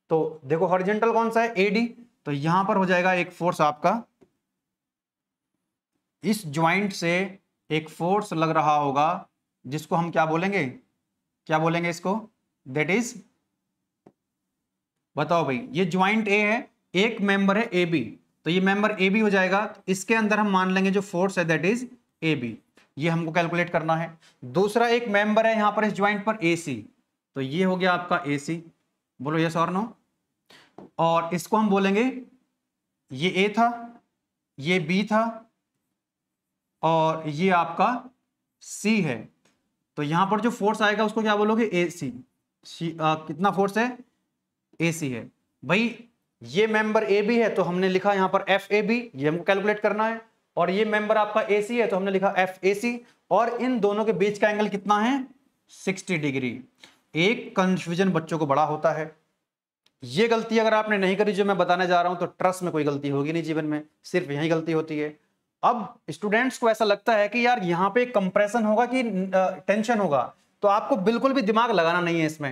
तो देखो हॉरिजेंटल कौन सा है एडी तो यहां पर हो जाएगा एक फोर्स आपका इस ज्वाइंट से एक फोर्स लग रहा होगा जिसको हम क्या बोलेंगे क्या बोलेंगे इसको देट इज बताओ भाई ये ज्वाइंट ए है एक मेंबर है ए बी तो ये मेंबर ए बी हो जाएगा तो इसके अंदर हम मान लेंगे जो फोर्स है दैट इज ए बी ये हमको कैलकुलेट करना है दूसरा एक मेंबर है यहां पर इस ज्वाइंट पर ए सी तो ये हो गया आपका ए सी बोलो यस और नो और इसको हम बोलेंगे ये ए था ये बी था और ये आपका सी है तो यहां पर जो फोर्स आएगा उसको क्या बोलोगे ए सी कितना फोर्स है ए सी है भाई ये मेंबर ए बी है तो हमने लिखा यहां पर एफ ए बी ये हमको कैलकुलेट करना है और ये मेंबर आपका ए सी है तो हमने लिखा एफ ए सी और इन दोनों के बीच का एंगल कितना है 60 डिग्री एक कंफ्यूजन बच्चों को बड़ा होता है ये गलती अगर आपने नहीं करी जो मैं बताने जा रहा हूं तो ट्रस्ट में कोई गलती होगी नहीं जीवन में सिर्फ यही गलती होती है अब स्टूडेंट्स को ऐसा लगता है कि यार यहाँ पे कंप्रेशन होगा कि टेंशन होगा तो आपको बिल्कुल भी दिमाग लगाना नहीं है इसमें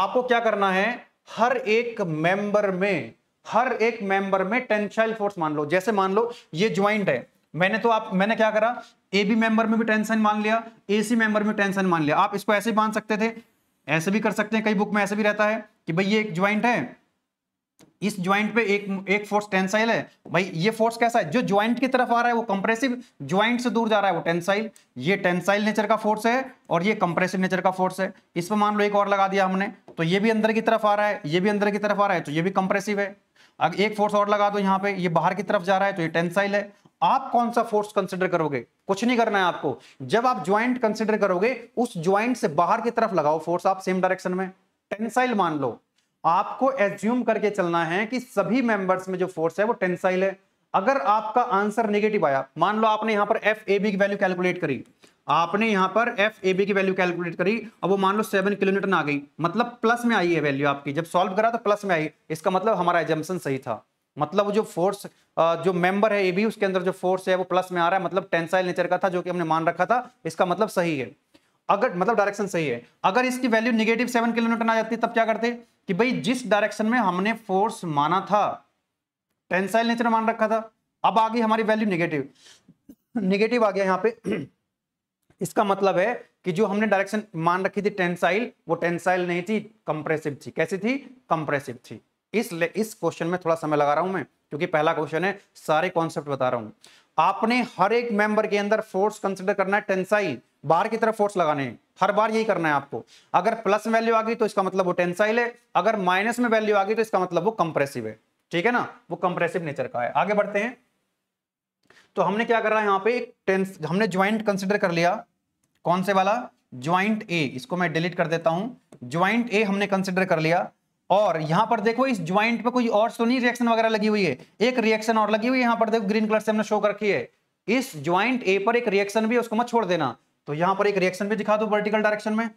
आपको क्या करना है हर एक मेंबर में हर एक मेंबर में टेंशाइल फोर्स मान लो जैसे मान लो ये ज्वाइंट है मैंने तो आप मैंने क्या करा ए बी मेंबर में भी टेंशन मान लिया ए सी मेंबर में टेंशन मान लिया आप इसको ऐसे मान सकते थे ऐसे भी कर सकते हैं कई बुक में ऐसे भी रहता है कि भाई ये एक ज्वाइंट है इस ज्वाइंट पे एक एक फोर्स टेंसाइल है भाई ये फोर्स कैसा है जो ज्वाइंट की तरफ आ रहा है वो कंप्रेसिव ज्वाइंट से दूर जा रहा है वो टेंसाइल ये टेंसाइल नेचर का फोर्स है और ये कंप्रेसिव नेचर का फोर्स है इस पर मान लो एक और लगा दिया हमने तो ये भी अंदर की तरफ आ रहा है ये भी अंदर की तरफ आ रहा है तो ये भी कंप्रेसिव है अगर एक फोर्स और लगा दो यहाँ पे ये बाहर की तरफ जा रहा है तो ये टेंसाइल है आप कौन सा फोर्स कंसिडर करोगे कुछ नहीं करना है आपको जब आप ज्वाइंट कंसिडर करोगे उस ज्वाइंट से बाहर की तरफ लगाओ फोर्स आप सेम डायरेक्शन में टेंसाइल मान लो आपको एज्यूम करके चलना है कि सभी मेंबर्स में जो फोर्स है वो टेंसाइल है अगर आपका आंसर नेगेटिव आया मान लो आपने यहां पर एफ ए बी की वैल्यू कैलकुलेट करी आपने यहां पर एफ ए बी की वैल्यू कैलकुलेट करी अब वो मान लो सेवन किलोमीटर आ गई मतलब प्लस में आई है वैल्यू आपकी जब सॉल्व करा तो प्लस में आई इसका मतलब हमारा एजम्पन सही था मतलब जो फोर्स जो मेंबर है ये भी उसके अंदर जो फोर्स है वो प्लस में आ रहा है मतलब टेंसाइल नेचर का था जो कि हमने मान रखा था इसका मतलब सही है अगर मतलब डायरेक्शन सही है अगर इसकी वैल्यू निगेटिव सेवन किलोमीटर आ जाती तब क्या करते कि भाई जिस डायरेक्शन में हमने फोर्स माना था टेंसाइल नेचर मान रखा था अब आ गई हमारी वैल्यू निगेटिव निगेटिव आ गया यहाँ पे इसका मतलब है कि जो हमने डायरेक्शन मान रखी थी टेंसाइल वो टेंसाइल नहीं थी कंप्रेसिव थी कैसी थी कंप्रेसिव थी इस इस क्वेश्चन में थोड़ा समय लगा रहा हूं मैं क्योंकि पहला क्वेश्चन है सारे कॉन्सेप्ट बता रहा हूं आपने हर एक मेंबर के अंदर फोर्स कंसिडर करना है टेंसाइल बाहर की तरफ फोर्स लगाने हैं हर बार यही करना है आपको अगर प्लस वैल्यू आ गई तो इसका मतलब वो टेंसाइल है अगर माइनस में वैल्यू आ गई तो इसका मतलब वो कंप्रेसिव है ठीक है ना वो कंप्रेसिव नेचर का है आगे बढ़ते हैं तो हमने क्या कर रहा है यहाँ पे टेंस हमने ज्वाइंट कंसिडर कर लिया कौन से वाला ज्वाइंट ए इसको मैं डिलीट कर देता हूं ज्वाइंट ए हमने कंसिडर कर लिया और यहां पर देखो इस ज्वाइंट पे कोई और तो नहीं रिएक्शन वगैरह लगी हुई है एक रिएक्शन और लगी हुई है यहां पर देखो ग्रीन कलर से हमने शो कर रखी है इस ज्वाइंट ए पर एक रिएक्शन भी है उसको मत छोड़ देना तो यहां पर एक रिएक्शन भी दिखा दो वर्टिकल डायरेक्शन में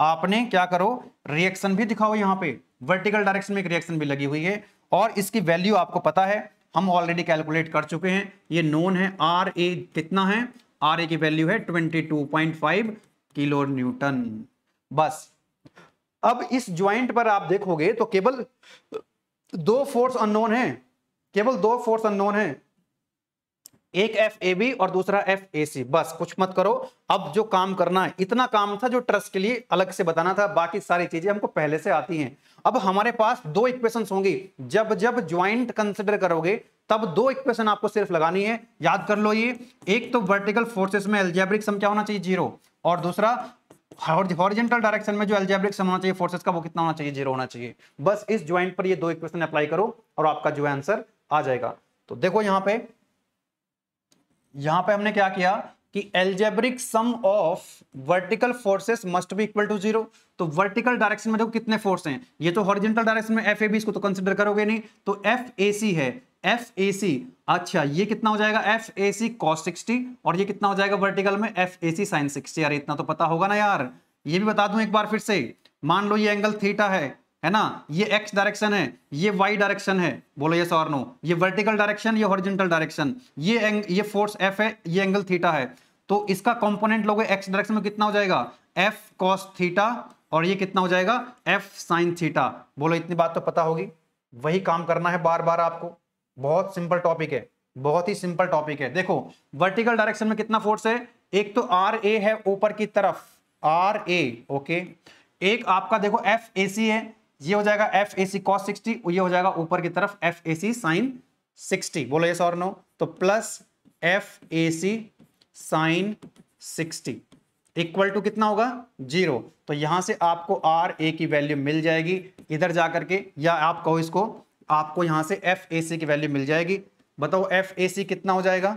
आपने क्या करो रिएक्शन भी दिखाओ यहाँ पे वर्टिकल डायरेक्शन में एक रिएक्शन भी लगी हुई है और इसकी वैल्यू आपको पता है हम ऑलरेडी कैलकुलेट कर चुके हैं ये नोन है आर ए कितना है आर ए की वैल्यू है फाइव किलो न्यूटन बस अब इस ज्वाइंट पर आप देखोगे तो केवल दो फोर्स अननोन है केवल दो फोर्स अननोन है एक एफ ए बी और दूसरा एफ ए सी बस कुछ मत करो अब जो काम करना है इतना काम था जो ट्रस्ट के लिए अलग से बताना था बाकी सारी चीजें हमको पहले से आती हैं अब हमारे पास दो इक्वेशन होंगी जब जब ज्वाइंट कंसिडर करोगे तब दो इक्वेशन आपको सिर्फ लगानी है याद कर लो ये एक तो वर्टिकल फोर्सेस में एल्जेब्रिक सम क्या होना चाहिए जीरो और दूसरा हॉरिजेंटल डायरेक्शन में जो एल्जेब्रिक सम होना चाहिए फोर्सेस का वो कितना होना चाहिए जीरो होना चाहिए बस इस ज्वाइंट पर ये दो इक्वेशन अप्लाई करो और आपका जो आंसर आ जाएगा तो देखो यहां पे यहां पे हमने क्या किया कि algebraic sum of vertical forces must be equal to zero तो वर्टिकल डायरेक्शन में देखो कितने फोर्स हैं ये तो हॉरिजेंटल डायरेक्शन में एफ ए बी इसको तो कंसिडर करोगे नहीं तो एफ ए सी है एफ ए सी अच्छा ये कितना हो जाएगा F A C cos sixty और ये कितना हो जाएगा वर्टिकल में F A C sine sixty यार इतना तो पता होगा ना यार ये भी बता दू एक बार फिर से मान लो ये एंगल थीटा है है ना ये एक्स डायरेक्शन है ये वाई डायरेक्शन है बोलो ये सॉर नो ये वर्टिकल डायरेक्शन ये हॉरिजॉन्टल डायरेक्शन ये एंग, ये फोर्स एफ है ये एंगल थीटा है तो इसका कंपोनेंट लोगे एक्स डायरेक्शन में कितना हो जाएगा एफ कॉस थीटा और ये कितना हो जाएगा एफ साइन थीटा बोलो इतनी बात तो पता होगी वही काम करना है बार बार आपको बहुत सिंपल टॉपिक है बहुत ही सिंपल टॉपिक है देखो वर्टिकल डायरेक्शन में कितना फोर्स है एक तो आर ए है ऊपर की तरफ आर ए ओके एक आपका देखो एफ ए सी है ये हो जाएगा F A C cos sixty ये हो जाएगा ऊपर की तरफ F A C sine sixty बोलो ये सॉर नो तो plus F A C sine sixty equal to कितना होगा जीरो तो यहां से आपको आर ए की वैल्यू मिल जाएगी इधर जाकर के या आप कहो इसको आपको यहां से एफ ए सी की वैल्यू मिल जाएगी बताओ एफ ए सी कितना हो जाएगा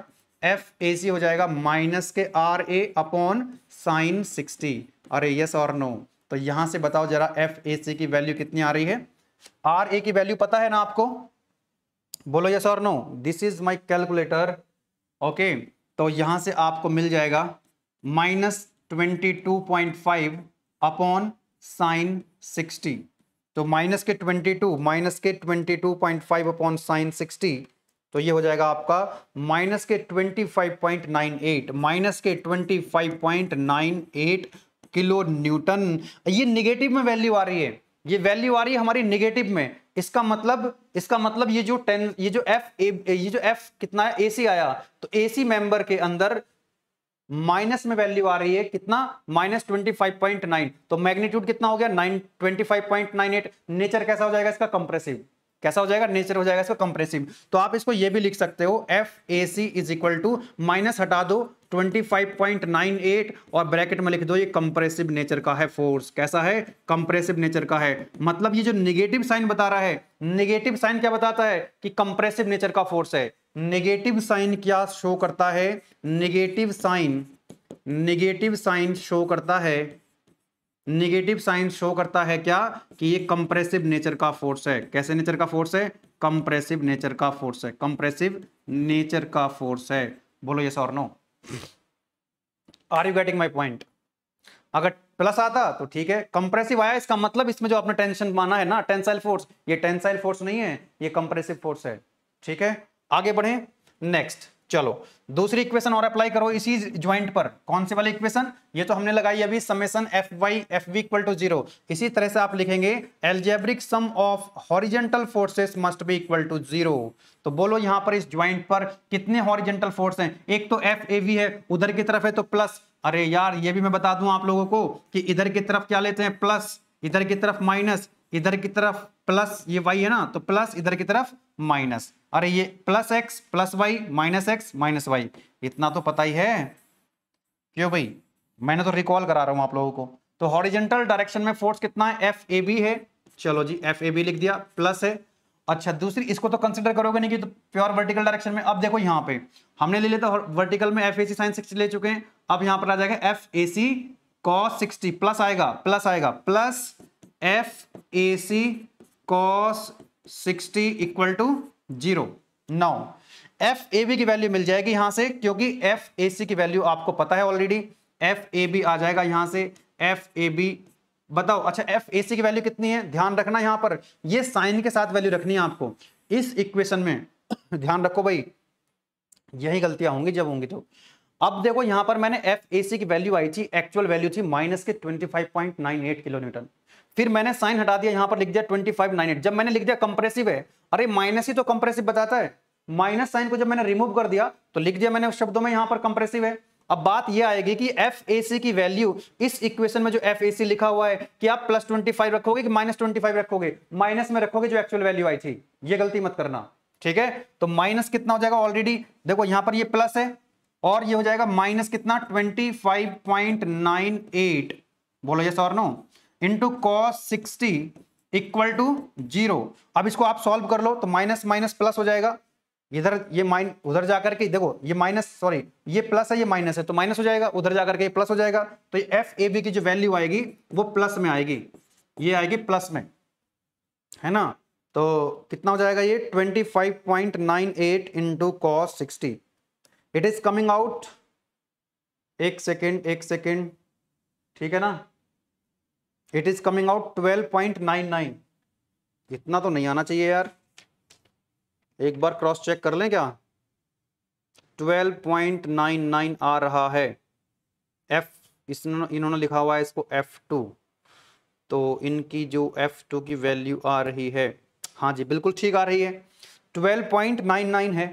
एफ ए सी हो जाएगा माइनस के R A upon sine sixty अरे यस और नो तो यहां से बताओ जरा एफ ए सी की वैल्यू कितनी आ रही है आर ए की वैल्यू पता है ना आपको बोलो यस और no this is my calculator okay तो यहां से आपको मिल जाएगा minus twenty two point five upon sine sixty तो माइनस के 22 माइनस के 22.5 अपॉन साइन 60 तो ये हो जाएगा आपका माइनस के 25.98 माइनस के 25.98 किलो न्यूटन ये निगेटिव में वैल्यू आ रही है ये वैल्यू आ रही है हमारी निगेटिव में इसका मतलब इसका मतलब ये जो टेन ये जो एफ ए, ये जो एफ कितना है एसी आया तो एसी मेंबर के अंदर माइनस में वैल्यू आ रही है कितना minus twenty five point nine तो मैग्नीट्यूड कितना हो गया nine twenty five point nine eight nature कैसा हो जाएगा इसका कंप्रेसिव कैसा हो जाएगा नेचर हो जाएगा इसका कंप्रेसिव तो आप इसको ये भी लिख सकते हो F A C is equal to minus हटा दो 25.98 और ब्रैकेट में लिख दो ये कंप्रेसिव नेचर का है फोर्स कैसा है कंप्रेसिव नेचर का है मतलब ये जो निगेटिव साइन बता रहा है निगेटिव साइन क्या बताता है कि कंप्रेसिव नेचर का फोर्स है नेगेटिव साइन क्या शो करता है negative sign negative sign show करता है नेगेटिव साइन शो करता है क्या कि ये कंप्रेसिव नेचर का फोर्स है कैसे नेचर का फोर्स है कंप्रेसिव नेचर का फोर्स है कंप्रेसिव नेचर का फोर्स है बोलो यस और no are you getting my point अगर प्लस आता तो ठीक है कंप्रेसिव आया इसका मतलब इसमें जो आपने टेंशन माना है ना टेंसाइल फोर्स ये टेंसाइल फोर्स नहीं है ये कंप्रेसिव फोर्स है ठीक है आगे बढ़े नेक्स्ट चलो दूसरी इक्वेशन और अप्लाई करो इसी ज्वाइंट पर कौन से वाली इक्वेशन ये तो हमने लगाई अभी summation F Y F V equal to zero इसी तरह से आप लिखेंगे algebraic sum of horizontal forces must be equal to zero तो बोलो यहां पर इस ज्वाइंट पर कितने हॉरिजेंटल फोर्स हैं एक तो एफ ए वी है उधर की तरफ है तो प्लस अरे यार ये भी मैं बता दूं आप लोगों को कि इधर की तरफ क्या लेते हैं प्लस इधर की तरफ माइनस इधर की तरफ प्लस ये वाई है ना तो प्लस इधर की तरफ माइनस अरे ये plus X plus Y minus X minus Y इतना तो पता ही है क्यों भाई मैंने तो रिकॉल करा रहा हूं आप लोगों को तो हॉरिजेंटल डायरेक्शन में फोर्स कितना है एफ ए बी है चलो जी एफ ए बी लिख दिया प्लस है अच्छा दूसरी इसको तो कंसिडर करोगे नहीं कि तो प्योर वर्टिकल डायरेक्शन में अब देखो यहाँ पे हमने ले लिया था वर्टिकल में F A C sine sixty ले चुके हैं अब यहाँ पर आ जाएगा F A C cos sixty plus आएगा प्लस आएगा plus F A C cos sixty equal to zero now F A B की वैल्यू मिल जाएगी यहां से क्योंकि एफ ए सी की वैल्यू आपको पता है ऑलरेडी एफ ए बी आ जाएगा यहां से एफ ए बी बताओ अच्छा एफ ए सी की वैल्यू कितनी है ध्यान रखना यहां पर ये साइन के साथ वैल्यू रखनी है आपको इस इक्वेशन में ध्यान रखो भाई यही गलतियां होंगी जब होंगी तो अब देखो यहां पर मैंने एफ ए सी की वैल्यू आई थी एक्चुअल वैल्यू थी माइनस के twenty five point nine eight kilometre फिर मैंने साइन हटा दिया यहाँ पर लिख दिया ट्वेंटी फाइव नाइन एट जब मैंने लिख दिया कंप्रेसिव है अरे माइनस ही तो कंप्रेसिव बताता है माइनस साइन को जब मैंने रिमूव कर दिया तो लिख दिया मैंने शब्दों में यहां पर कंप्रेसिव है अब बात यह आएगी कि एफ ए सी की वैल्यू इस इक्वेशन में जो एफ ए सी लिखा हुआ है कि आप प्लस ट्वेंटी फाइव रखोगे कि माइनस ट्वेंटी फाइव रखोगे माइनस में रखोगे जो एक्चुअल वैल्यू आई थी ये गलती मत करना ठीक है तो माइनस कितना हो जाएगा ऑलरेडी देखो यहां पर ये प्लस है और ये हो जाएगा माइनस कितना twenty five point nine eight बोलो yes or no into cos sixty equal to zero अब इसको आप सॉल्व कर लो तो माइनस माइनस प्लस हो जाएगा इधर ये माइन उधर जाकर के देखो ये माइनस सॉरी ये प्लस है ये माइनस है तो माइनस हो जाएगा उधर जाकर के ये प्लस हो जाएगा तो ये एफ ए बी की जो वैल्यू आएगी वो प्लस में आएगी ये आएगी प्लस में है ना तो कितना हो जाएगा ये twenty five point nine eight into cos sixty it is coming out एक सेकेंड एक सेकेंड ठीक है ना it is coming out twelve point nine nine इतना तो नहीं आना चाहिए यार एक बार क्रॉस चेक कर लें क्या ट्वेल्व पॉइंट नाइन नाइन आ रहा है एफ इन्होंने लिखा हुआ है इसको एफ टू तो इनकी जो एफ टू की वैल्यू आ रही है हाँ जी बिल्कुल ठीक आ रही है ट्वेल्व पॉइंट नाइन नाइन है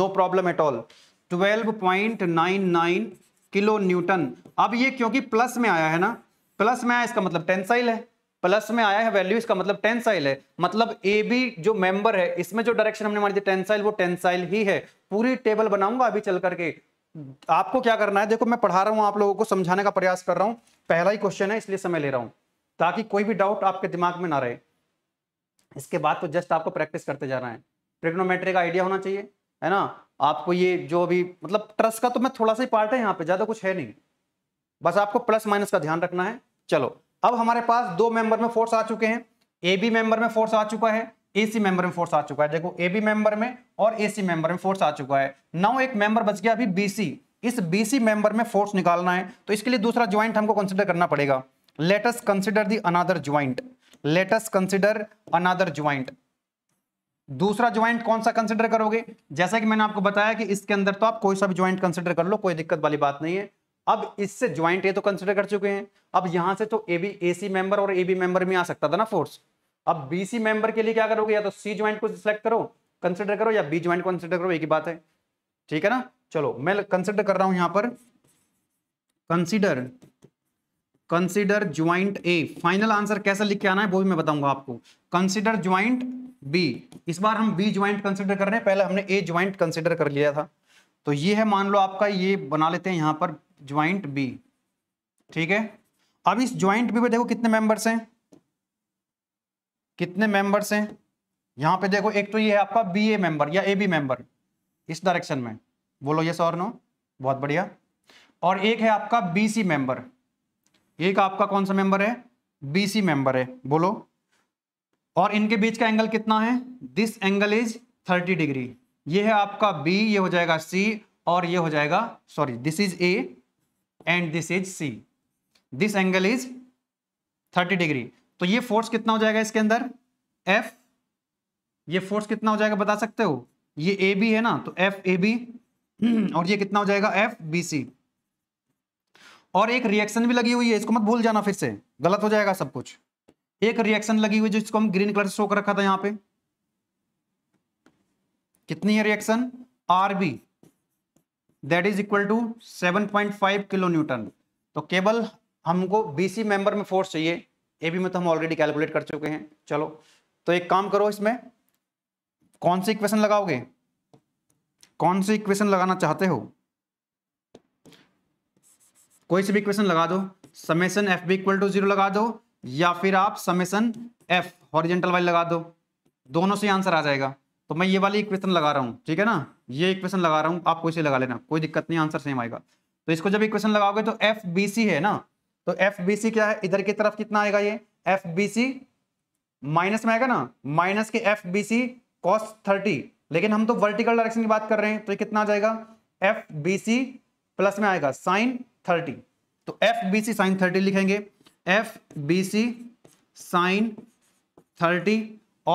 no problem at all twelve point nine nine kilo newton अब ये क्योंकि प्लस में आया है ना प्लस में आया इसका मतलब टेंसाइल है प्लस में आया है वैल्यू इसका मतलब टेंसाइल है मतलब ए बी जो मेंबर है इसमें जो डायरेक्शन हमने मान दी टेंसाइल वो टेंसाइल ही है पूरी टेबल बनाऊंगा अभी चल करके आपको क्या करना है देखो मैं पढ़ा रहा हूँ आप लोगों को समझाने का प्रयास कर रहा हूँ पहला ही क्वेश्चन है इसलिए समय ले रहा हूँ ताकि कोई भी डाउट आपके दिमाग में ना रहे इसके बाद तो जस्ट आपको प्रैक्टिस करते जाना है ट्रिग्नोमेट्री का आइडिया होना चाहिए है ना आपको ये जो अभी मतलब ट्रस्ट का तो मैं थोड़ा सा ही पार्ट है यहाँ पे ज़्यादा कुछ है नहीं बस आपको प्लस माइनस का ध्यान रखना है चलो अब हमारे पास दो मेंबर में फोर्स आ चुके हैं ए बी मेंबर में फोर्स आ चुका है ए सी मेंबर में फोर्स आ चुका है देखो ए बी मेंबर में और ए सी मेंबर में फोर्स आ चुका है नौ एक मेंबर बच गया अभी बी सी इस बी सी मेंबर में फोर्स निकालना है तो इसके लिए दूसरा ज्वाइंट हमको कंसिडर करना पड़ेगा let's consider the another joint let's consider another joint दूसरा ज्वाइंट कौन सा कंसिडर करोगे जैसा कि मैंने आपको बताया कि इसके अंदर तो आप कोई सा भी ज्वाइंट कंसिडर कर लो कोई दिक्कत वाली बात नहीं है अब इससे ज्वाइंट ए तो कंसिडर कर चुके हैं अब यहां से तो ए बी ए सी मेंबर और ए बी मेंबर में आ सकता था ना फोर्स अब बी सी मेंबर के लिए क्या करोगे या तो सी ज्वाइंट को सिलेक्ट करो कंसिडर करो या बी ज्वाइंट कंसिडर करो एक ही बात है ठीक है ना चलो मैं कंसिडर कर रहा हूं यहां पर consider consider joint A final answer कैसा लिख के आना है वो भी मैं बताऊंगा आपको कंसिडर ज्वाइंट बी इस बार हम बी ज्वाइंट कंसिडर कर रहे हैं पहले हमने ए ज्वाइंट कंसिडर कर लिया था तो ये है मान लो आपका ये बना लेते हैं यहां पर ज्वाइंट बी ठीक है अब इस ज्वाइंट बी पे देखो कितने मेंबर्स हैं कितने मेंबर्स हैं यहां पे देखो एक तो ये है आपका बी ए मेंबर या ए बी मेंबर इस डायरेक्शन में बोलो ये और नो बहुत बढ़िया और एक है आपका बी सी मेंबर एक आपका कौन सा मेंबर है बी सी मेंबर है बोलो और इनके बीच का एंगल कितना है this angle is thirty degree ये है आपका बी ये हो जाएगा सी और ये हो जाएगा sorry this is A and this is C this angle is 30 degree तो ये फोर्स कितना हो जाएगा इसके अंदर एफ ये फोर्स कितना हो जाएगा बता सकते हो ये ए बी है ना तो एफ ए बी और ये कितना हो जाएगा एफ बी सी और एक रिएक्शन भी लगी हुई है इसको मत भूल जाना फिर से गलत हो जाएगा सब कुछ एक रिएक्शन लगी हुई जिसको हम ग्रीन कलर से शो कर रखा था यहां पे कितनी है reaction R B that is equal to 7.5 kilo newton तो केवल हमको बीसी मेंबर में फोर्स चाहिए ए बी में तो हम ऑलरेडी कैलकुलेट कर चुके हैं चलो तो एक काम करो इसमें कौन सी इक्वेशन लगाओगे कौन सी इक्वेशन लगाना चाहते हो कोई सी भी इक्वेशन लगा दो summation F B equal to zero लगा दो या फिर आप समेसन एफ हॉरिजेंटल वाइज लगा दो दोनों से आंसर आ जाएगा तो मैं ये वाली इक्वेशन लगा रहा हूँ ठीक है ना ये इक्वेशन लगा रहा हूँ तो आपको इसे लगा लेना कोई दिक्कत नहीं आंसर सेम आएगा तो इसको जब इक्वेशन लगाओगे तो एफ है ना तो एफ क्या है इधर की तरफ कितना आएगा ये एफ माइनस में आएगा ना माइनस के F B C cos thirty लेकिन हम तो वर्टिकल डायरेक्शन की बात कर रहे हैं तो ये कितना आ जाएगा एफ बी सी प्लस में आएगा साइन थर्टी तो F B C sine thirty लिखेंगे F B C sine thirty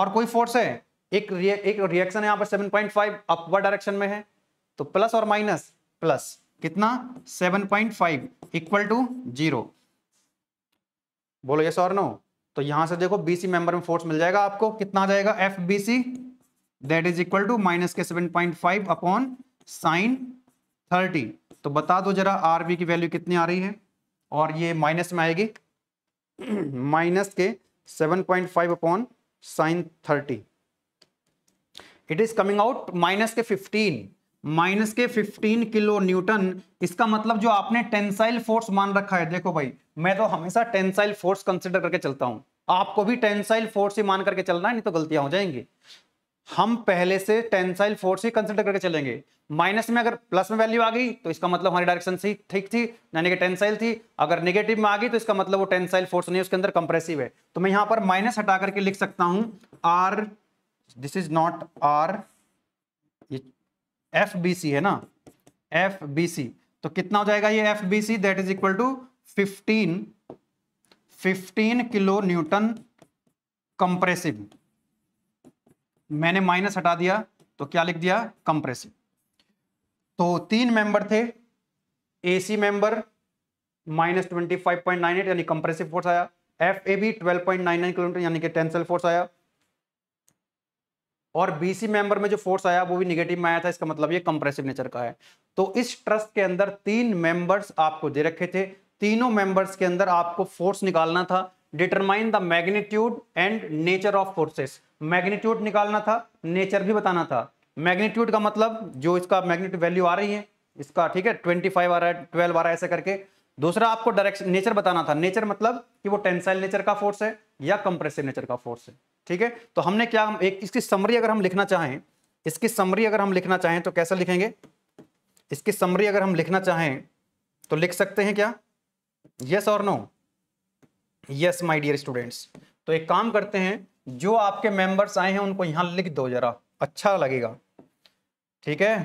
और कोई फोर्स है एक रिए, एक रिएक्शन यहां पर 7.5 अपवर्ड डायरेक्शन में है तो प्लस और माइनस प्लस कितना 7.5 पॉइंट इक्वल टू जीरो बोलो यस और नो तो यहां से देखो बीसी मेंबर में फोर्स मिल जाएगा आपको कितना आ जाएगा F B C that is equal to minus के 7.5 पॉइंट अपॉन साइन 30 तो बता दो जरा आर की वैल्यू कितनी आ रही है और ये माइनस में आएगी माइनस के 7.5 upon sine thirty it is coming out minus के 15 माइनस के 15 किलो न्यूटन इसका मतलब जो आपने टेंसाइल फोर्स मान रखा है देखो भाई मैं तो हमेशा टेंसाइल फोर्स कंसिडर करके चलता हूं आपको भी टेंसाइल फोर्स ही मान करके चलना है नहीं तो गलतियां हो जाएंगी हम पहले से टेंसाइल फोर्स ही कंसिडर करके चलेंगे माइनस में अगर प्लस में वैल्यू आ गई तो इसका मतलब हमारी डायरेक्शन सही ठीक थी यानी कि टेंसाइल थी अगर नेगेटिव में आ गई तो इसका मतलब वो टेंसाइल फोर्स नहीं उसके अंदर कंप्रेसिव है तो मैं यहां पर माइनस हटा करके लिख सकता हूं or this is not or F B C है ना एफ बी सी तो कितना हो जाएगा ये F B C that is equal to fifteen fifteen kilo newton compressive मैंने माइनस हटा दिया तो क्या लिख दिया कंप्रेसिव तो तीन मेंबर थे A C member minus twenty five point nine eight यानी कंप्रेसिव फोर्स आया F A B twelve point nine nine kilometre यानी कि टेंसल फोर्स आया और बीसी मेंबर में जो फोर्स आया वो भी निगेटिव में आया था इसका मतलब ये कंप्रेसिव नेचर का है तो इस ट्रस्ट के अंदर तीन मेंबर्स आपको दे रखे थे तीनों मेंबर्स के अंदर आपको फोर्स निकालना था determine the magnitude and nature of forces magnitude निकालना था नेचर भी बताना था मैग्नीट्यूड का मतलब जो इसका मैग्नीट्यूड वैल्यू आ रही है इसका ठीक है ट्वेंटी फाइव आ रहा है ट्वेल्व आ रहा है ऐसे करके दूसरा आपको डायरेक्शन नेचर बताना था नेचर मतलब कि वो टेंसाइल नेचर का फोर्स है या कंप्रेसिव नेचर का फोर्स है ठीक है तो हमने क्या हम एक इसकी समरी अगर हम लिखना चाहें इसकी समरी अगर हम लिखना चाहें तो कैसा लिखेंगे इसकी समरी अगर हम लिखना चाहें तो लिख सकते हैं क्या यस और no yes my dear students तो एक काम करते हैं जो आपके मेंबर्स आए हैं उनको यहां लिख दो जरा अच्छा लगेगा ठीक है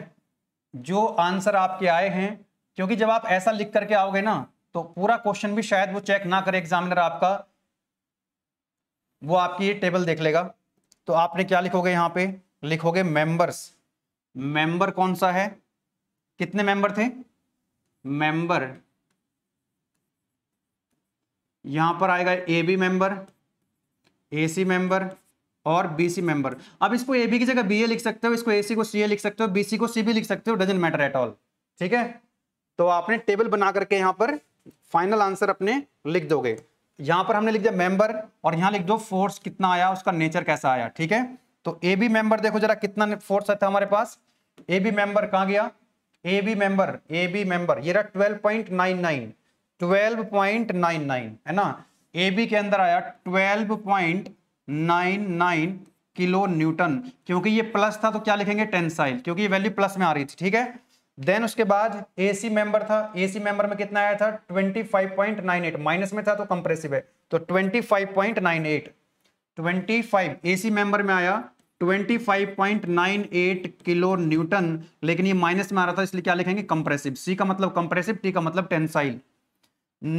जो आंसर आपके आए हैं क्योंकि जब आप ऐसा लिख करके आओगे ना तो पूरा क्वेश्चन भी शायद वो चेक ना करे एग्जामिनर आपका वो आपकी ये टेबल देख लेगा तो आपने क्या लिखोगे यहाँ पे लिखोगे मेंबर्स मेंबर कौन सा है कितने मेंबर थे मेंबर यहां पर आएगा A B member A C member और बी सी मेंबर अब इसको ए बी की जगह बी ए लिख सकते हो इसको ए सी को सी ए लिख सकते हो बी सी को सी बी लिख सकते हो डजेंट मैटर एट ऑल ठीक है तो आपने टेबल बना करके यहां पर फाइनल आंसर अपने लिख दोगे यहां पर हमने लिख दिया मेंबर और यहां लिख दो फोर्स कितना आया उसका नेचर कैसा आया ठीक है तो ए बी मेंबर देखो जरा कितना फोर्स आया था हमारे पास ए बी मेंबर कहा गया A B member A B member ये रहा twelve point nine nine twelve point nine nine है ना ए बी के अंदर आया twelve point nine nine kilo newton क्योंकि ये प्लस था तो क्या लिखेंगे टेंसाइल क्योंकि ये वैल्यू प्लस में आ रही थी ठीक है देन उसके बाद एसी मेंबर था एसी मेंबर में कितना आया था 25.98 माइनस में था तो कंप्रेसिव है तो 25.98 25 एसी मेंबर में आया 25.98 किलो न्यूटन लेकिन ये माइनस में आ रहा था इसलिए क्या लिखेंगे कंप्रेसिव सी का मतलब कंप्रेसिव टी का मतलब टेंसाइल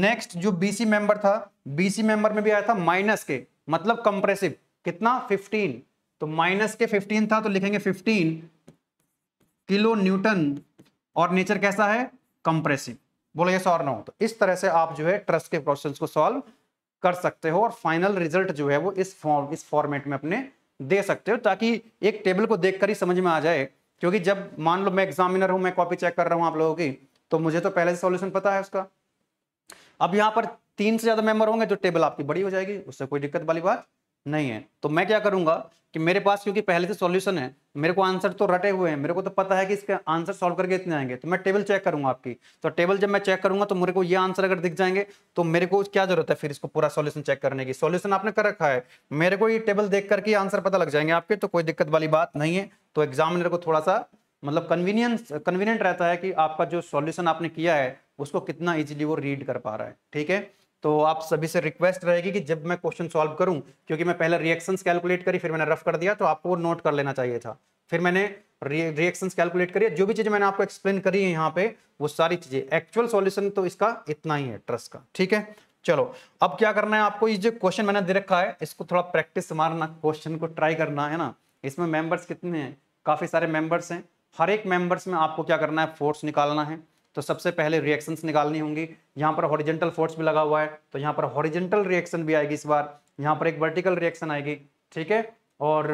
नेक्स्ट जो बीसी मेंबर था बीसी मेंबर में भी आया था माइनस के मतलब कंप्रेसिव कितना 15 तो माइनस के 15 था तो लिखेंगे 15 किलो न्यूटन और नेचर कैसा है कंप्रेसिव बोलो यस ना हो तो इस तरह से आप जो है ट्रस्ट के क्वेश्चंस को सॉल्व कर सकते हो और फाइनल रिजल्ट जो है वो इस फॉर्म इस फॉर्मेट में अपने दे सकते हो ताकि एक टेबल को देखकर ही समझ में आ जाए क्योंकि जब मान लो मैं एग्जामिनर हूं मैं कॉपी चेक कर रहा हूं आप लोगों की तो मुझे तो पहले से सॉल्यूशन पता है उसका अब यहां पर तीन से ज्यादा मेंबर होंगे तो टेबल आपकी बड़ी हो जाएगी उससे कोई दिक्कत वाली बात नहीं है तो मैं क्या करूंगा कि मेरे पास क्योंकि पहले से सॉल्यूशन है मेरे को आंसर तो रटे हुए हैं मेरे को तो पता है कि इसके आंसर सॉल्व करके इतने आएंगे तो मैं टेबल चेक करूंगा आपकी तो टेबल जब मैं चेक करूंगा तो मेरे को ये आंसर अगर दिख जाएंगे तो मेरे को क्या जरूरत है फिर इसको पूरा सॉल्यूशन चेक करने की सॉल्यूशन आपने कर रखा है मेरे को ये टेबल देख करके आंसर पता लग जाएंगे आपके तो कोई दिक्कत वाली बात नहीं है तो एग्जामिनर को थोड़ा सा मतलब कन्वीनियंस कन्वीनियंट रहता है कि आपका जो सॉल्यूशन आपने किया है उसको कितना ईजिली वो रीड कर पा रहा है ठीक है तो आप सभी से रिक्वेस्ट रहेगी कि जब मैं क्वेश्चन सॉल्व करूं क्योंकि मैं पहले रिएक्शंस कैलकुलेट करी फिर मैंने रफ कर दिया तो आपको वो नोट कर लेना चाहिए था फिर मैंने रिएक्शन कैलकुलेट करिए जो भी चीजें मैंने आपको एक्सप्लेन करी है यहाँ पे वो सारी चीजें एक्चुअल सोल्यूशन तो इसका इतना ही है ट्रस्ट का ठीक है चलो अब क्या करना है आपको ये जो क्वेश्चन मैंने दे रखा है इसको थोड़ा प्रैक्टिस मारना क्वेश्चन को ट्राई करना है ना इसमें मेंबर्स कितने हैं काफी सारे मेंबर्स हैं हर एक मेंबर्स में आपको क्या करना है फोर्स निकालना है तो सबसे पहले रिएक्शंस निकालनी होंगी यहाँ पर हॉरिजेंटल फोर्स भी लगा हुआ है तो यहाँ पर हॉरिजेंटल रिएक्शन भी आएगी इस बार यहाँ पर एक वर्टिकल रिएक्शन आएगी ठीक है और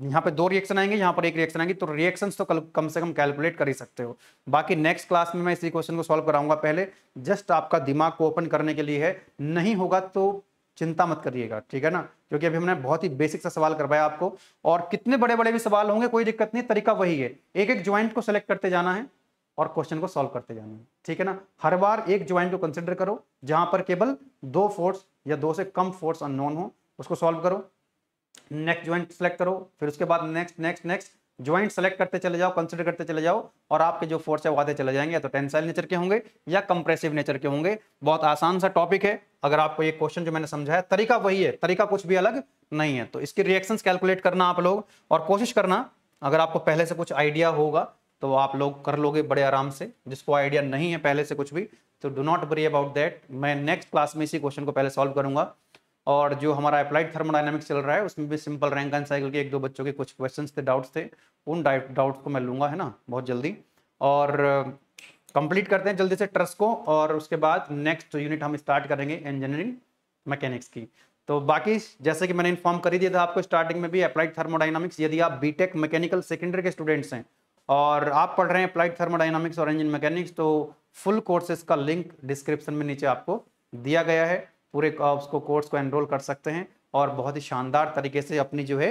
यहाँ पे दो रिएक्शन आएंगे यहाँ पर एक रिएक्शन आएगी तो रिएक्शंस तो कल कम से कम कैलकुलेट कर ही सकते हो बाकी नेक्स्ट क्लास में मैं इसी क्वेश्चन को सॉल्व कराऊंगा पहले जस्ट आपका दिमाग को ओपन करने के लिए है नहीं होगा तो चिंता मत करिएगा ठीक है ना क्योंकि अभी हमने बहुत ही बेसिक सा सवाल करवाया आपको और कितने बड़े बड़े भी सवाल होंगे कोई दिक्कत नहीं तरीका वही है एक एक ज्वाइंट को सिलेक्ट करते जाना है और क्वेश्चन को सॉल्व करते जाना है ठीक है ना हर बार एक ज्वाइंट को कंसिडर करो जहां पर केवल दो फोर्स या दो से कम फोर्स अननोन हो उसको सॉल्व करो नेक्स्ट ज्वाइंट सेलेक्ट करो फिर उसके बाद next next next joint select करते चले जाओ कंसिडर करते चले जाओ और आपके जो फोर्स है वो आते चले जाएंगे या तो टेंसाइल नेचर के होंगे या कंप्रेसिव नेचर के होंगे बहुत आसान सा टॉपिक है अगर आपको ये क्वेश्चन जो मैंने समझाया तरीका वही है तरीका कुछ भी अलग नहीं है तो इसकी रिएक्शन कैलकुलेट करना आप लोग और कोशिश करना अगर आपको पहले से कुछ आइडिया होगा तो आप लोग कर लोगे बड़े आराम से जिसको आइडिया नहीं है पहले से कुछ भी तो do not worry about that मैं नेक्स्ट क्लास में इसी क्वेश्चन को पहले सॉल्व करूंगा और जो हमारा अप्लाइड थर्मोडाइनमिक्स चल रहा है उसमें भी सिंपल रैंक एंड साइकिल के एक दो बच्चों के कुछ क्वेश्चन थे डाउट्स थे उन डाउट्स को मैं लूँगा है ना बहुत जल्दी और कंप्लीट करते हैं जल्दी से ट्रस्ट को और उसके बाद नेक्स्ट यूनिट हम स्टार्ट करेंगे इंजीनियरिंग मैकेनिक्स की तो बाकी जैसे कि मैंने इन्फॉर्म कर दिया था आपको स्टार्टिंग में भी अप्लाइड थर्मोडाइनमिक्स यदि आप बीटेक मैकेनिकल सेकेंडरी के स्टूडेंट्स हैं और आप पढ़ रहे हैं अप्लाइड थर्मोडाइनमिक्स और इंजन मैकेनिक्स तो फुल कोर्सेज का लिंक डिस्क्रिप्शन में नीचे आपको दिया गया है पूरे उसको कोर्स को एनरोल कर सकते हैं और बहुत ही शानदार तरीके से अपनी जो है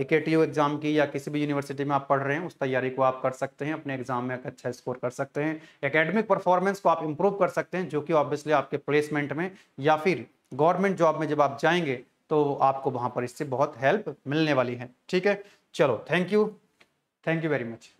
एक एग्ज़ाम की या किसी भी यूनिवर्सिटी में आप पढ़ रहे हैं उस तैयारी को आप कर सकते हैं अपने एग्जाम में अच्छा स्कोर कर सकते हैं एकेडमिक परफॉर्मेंस को आप इम्प्रूव कर सकते हैं जो कि ऑब्वियसली आपके प्लेसमेंट में या फिर गवर्नमेंट जॉब में जब आप जाएंगे तो आपको वहाँ पर इससे बहुत हेल्प मिलने वाली है ठीक है चलो thank you thank you very much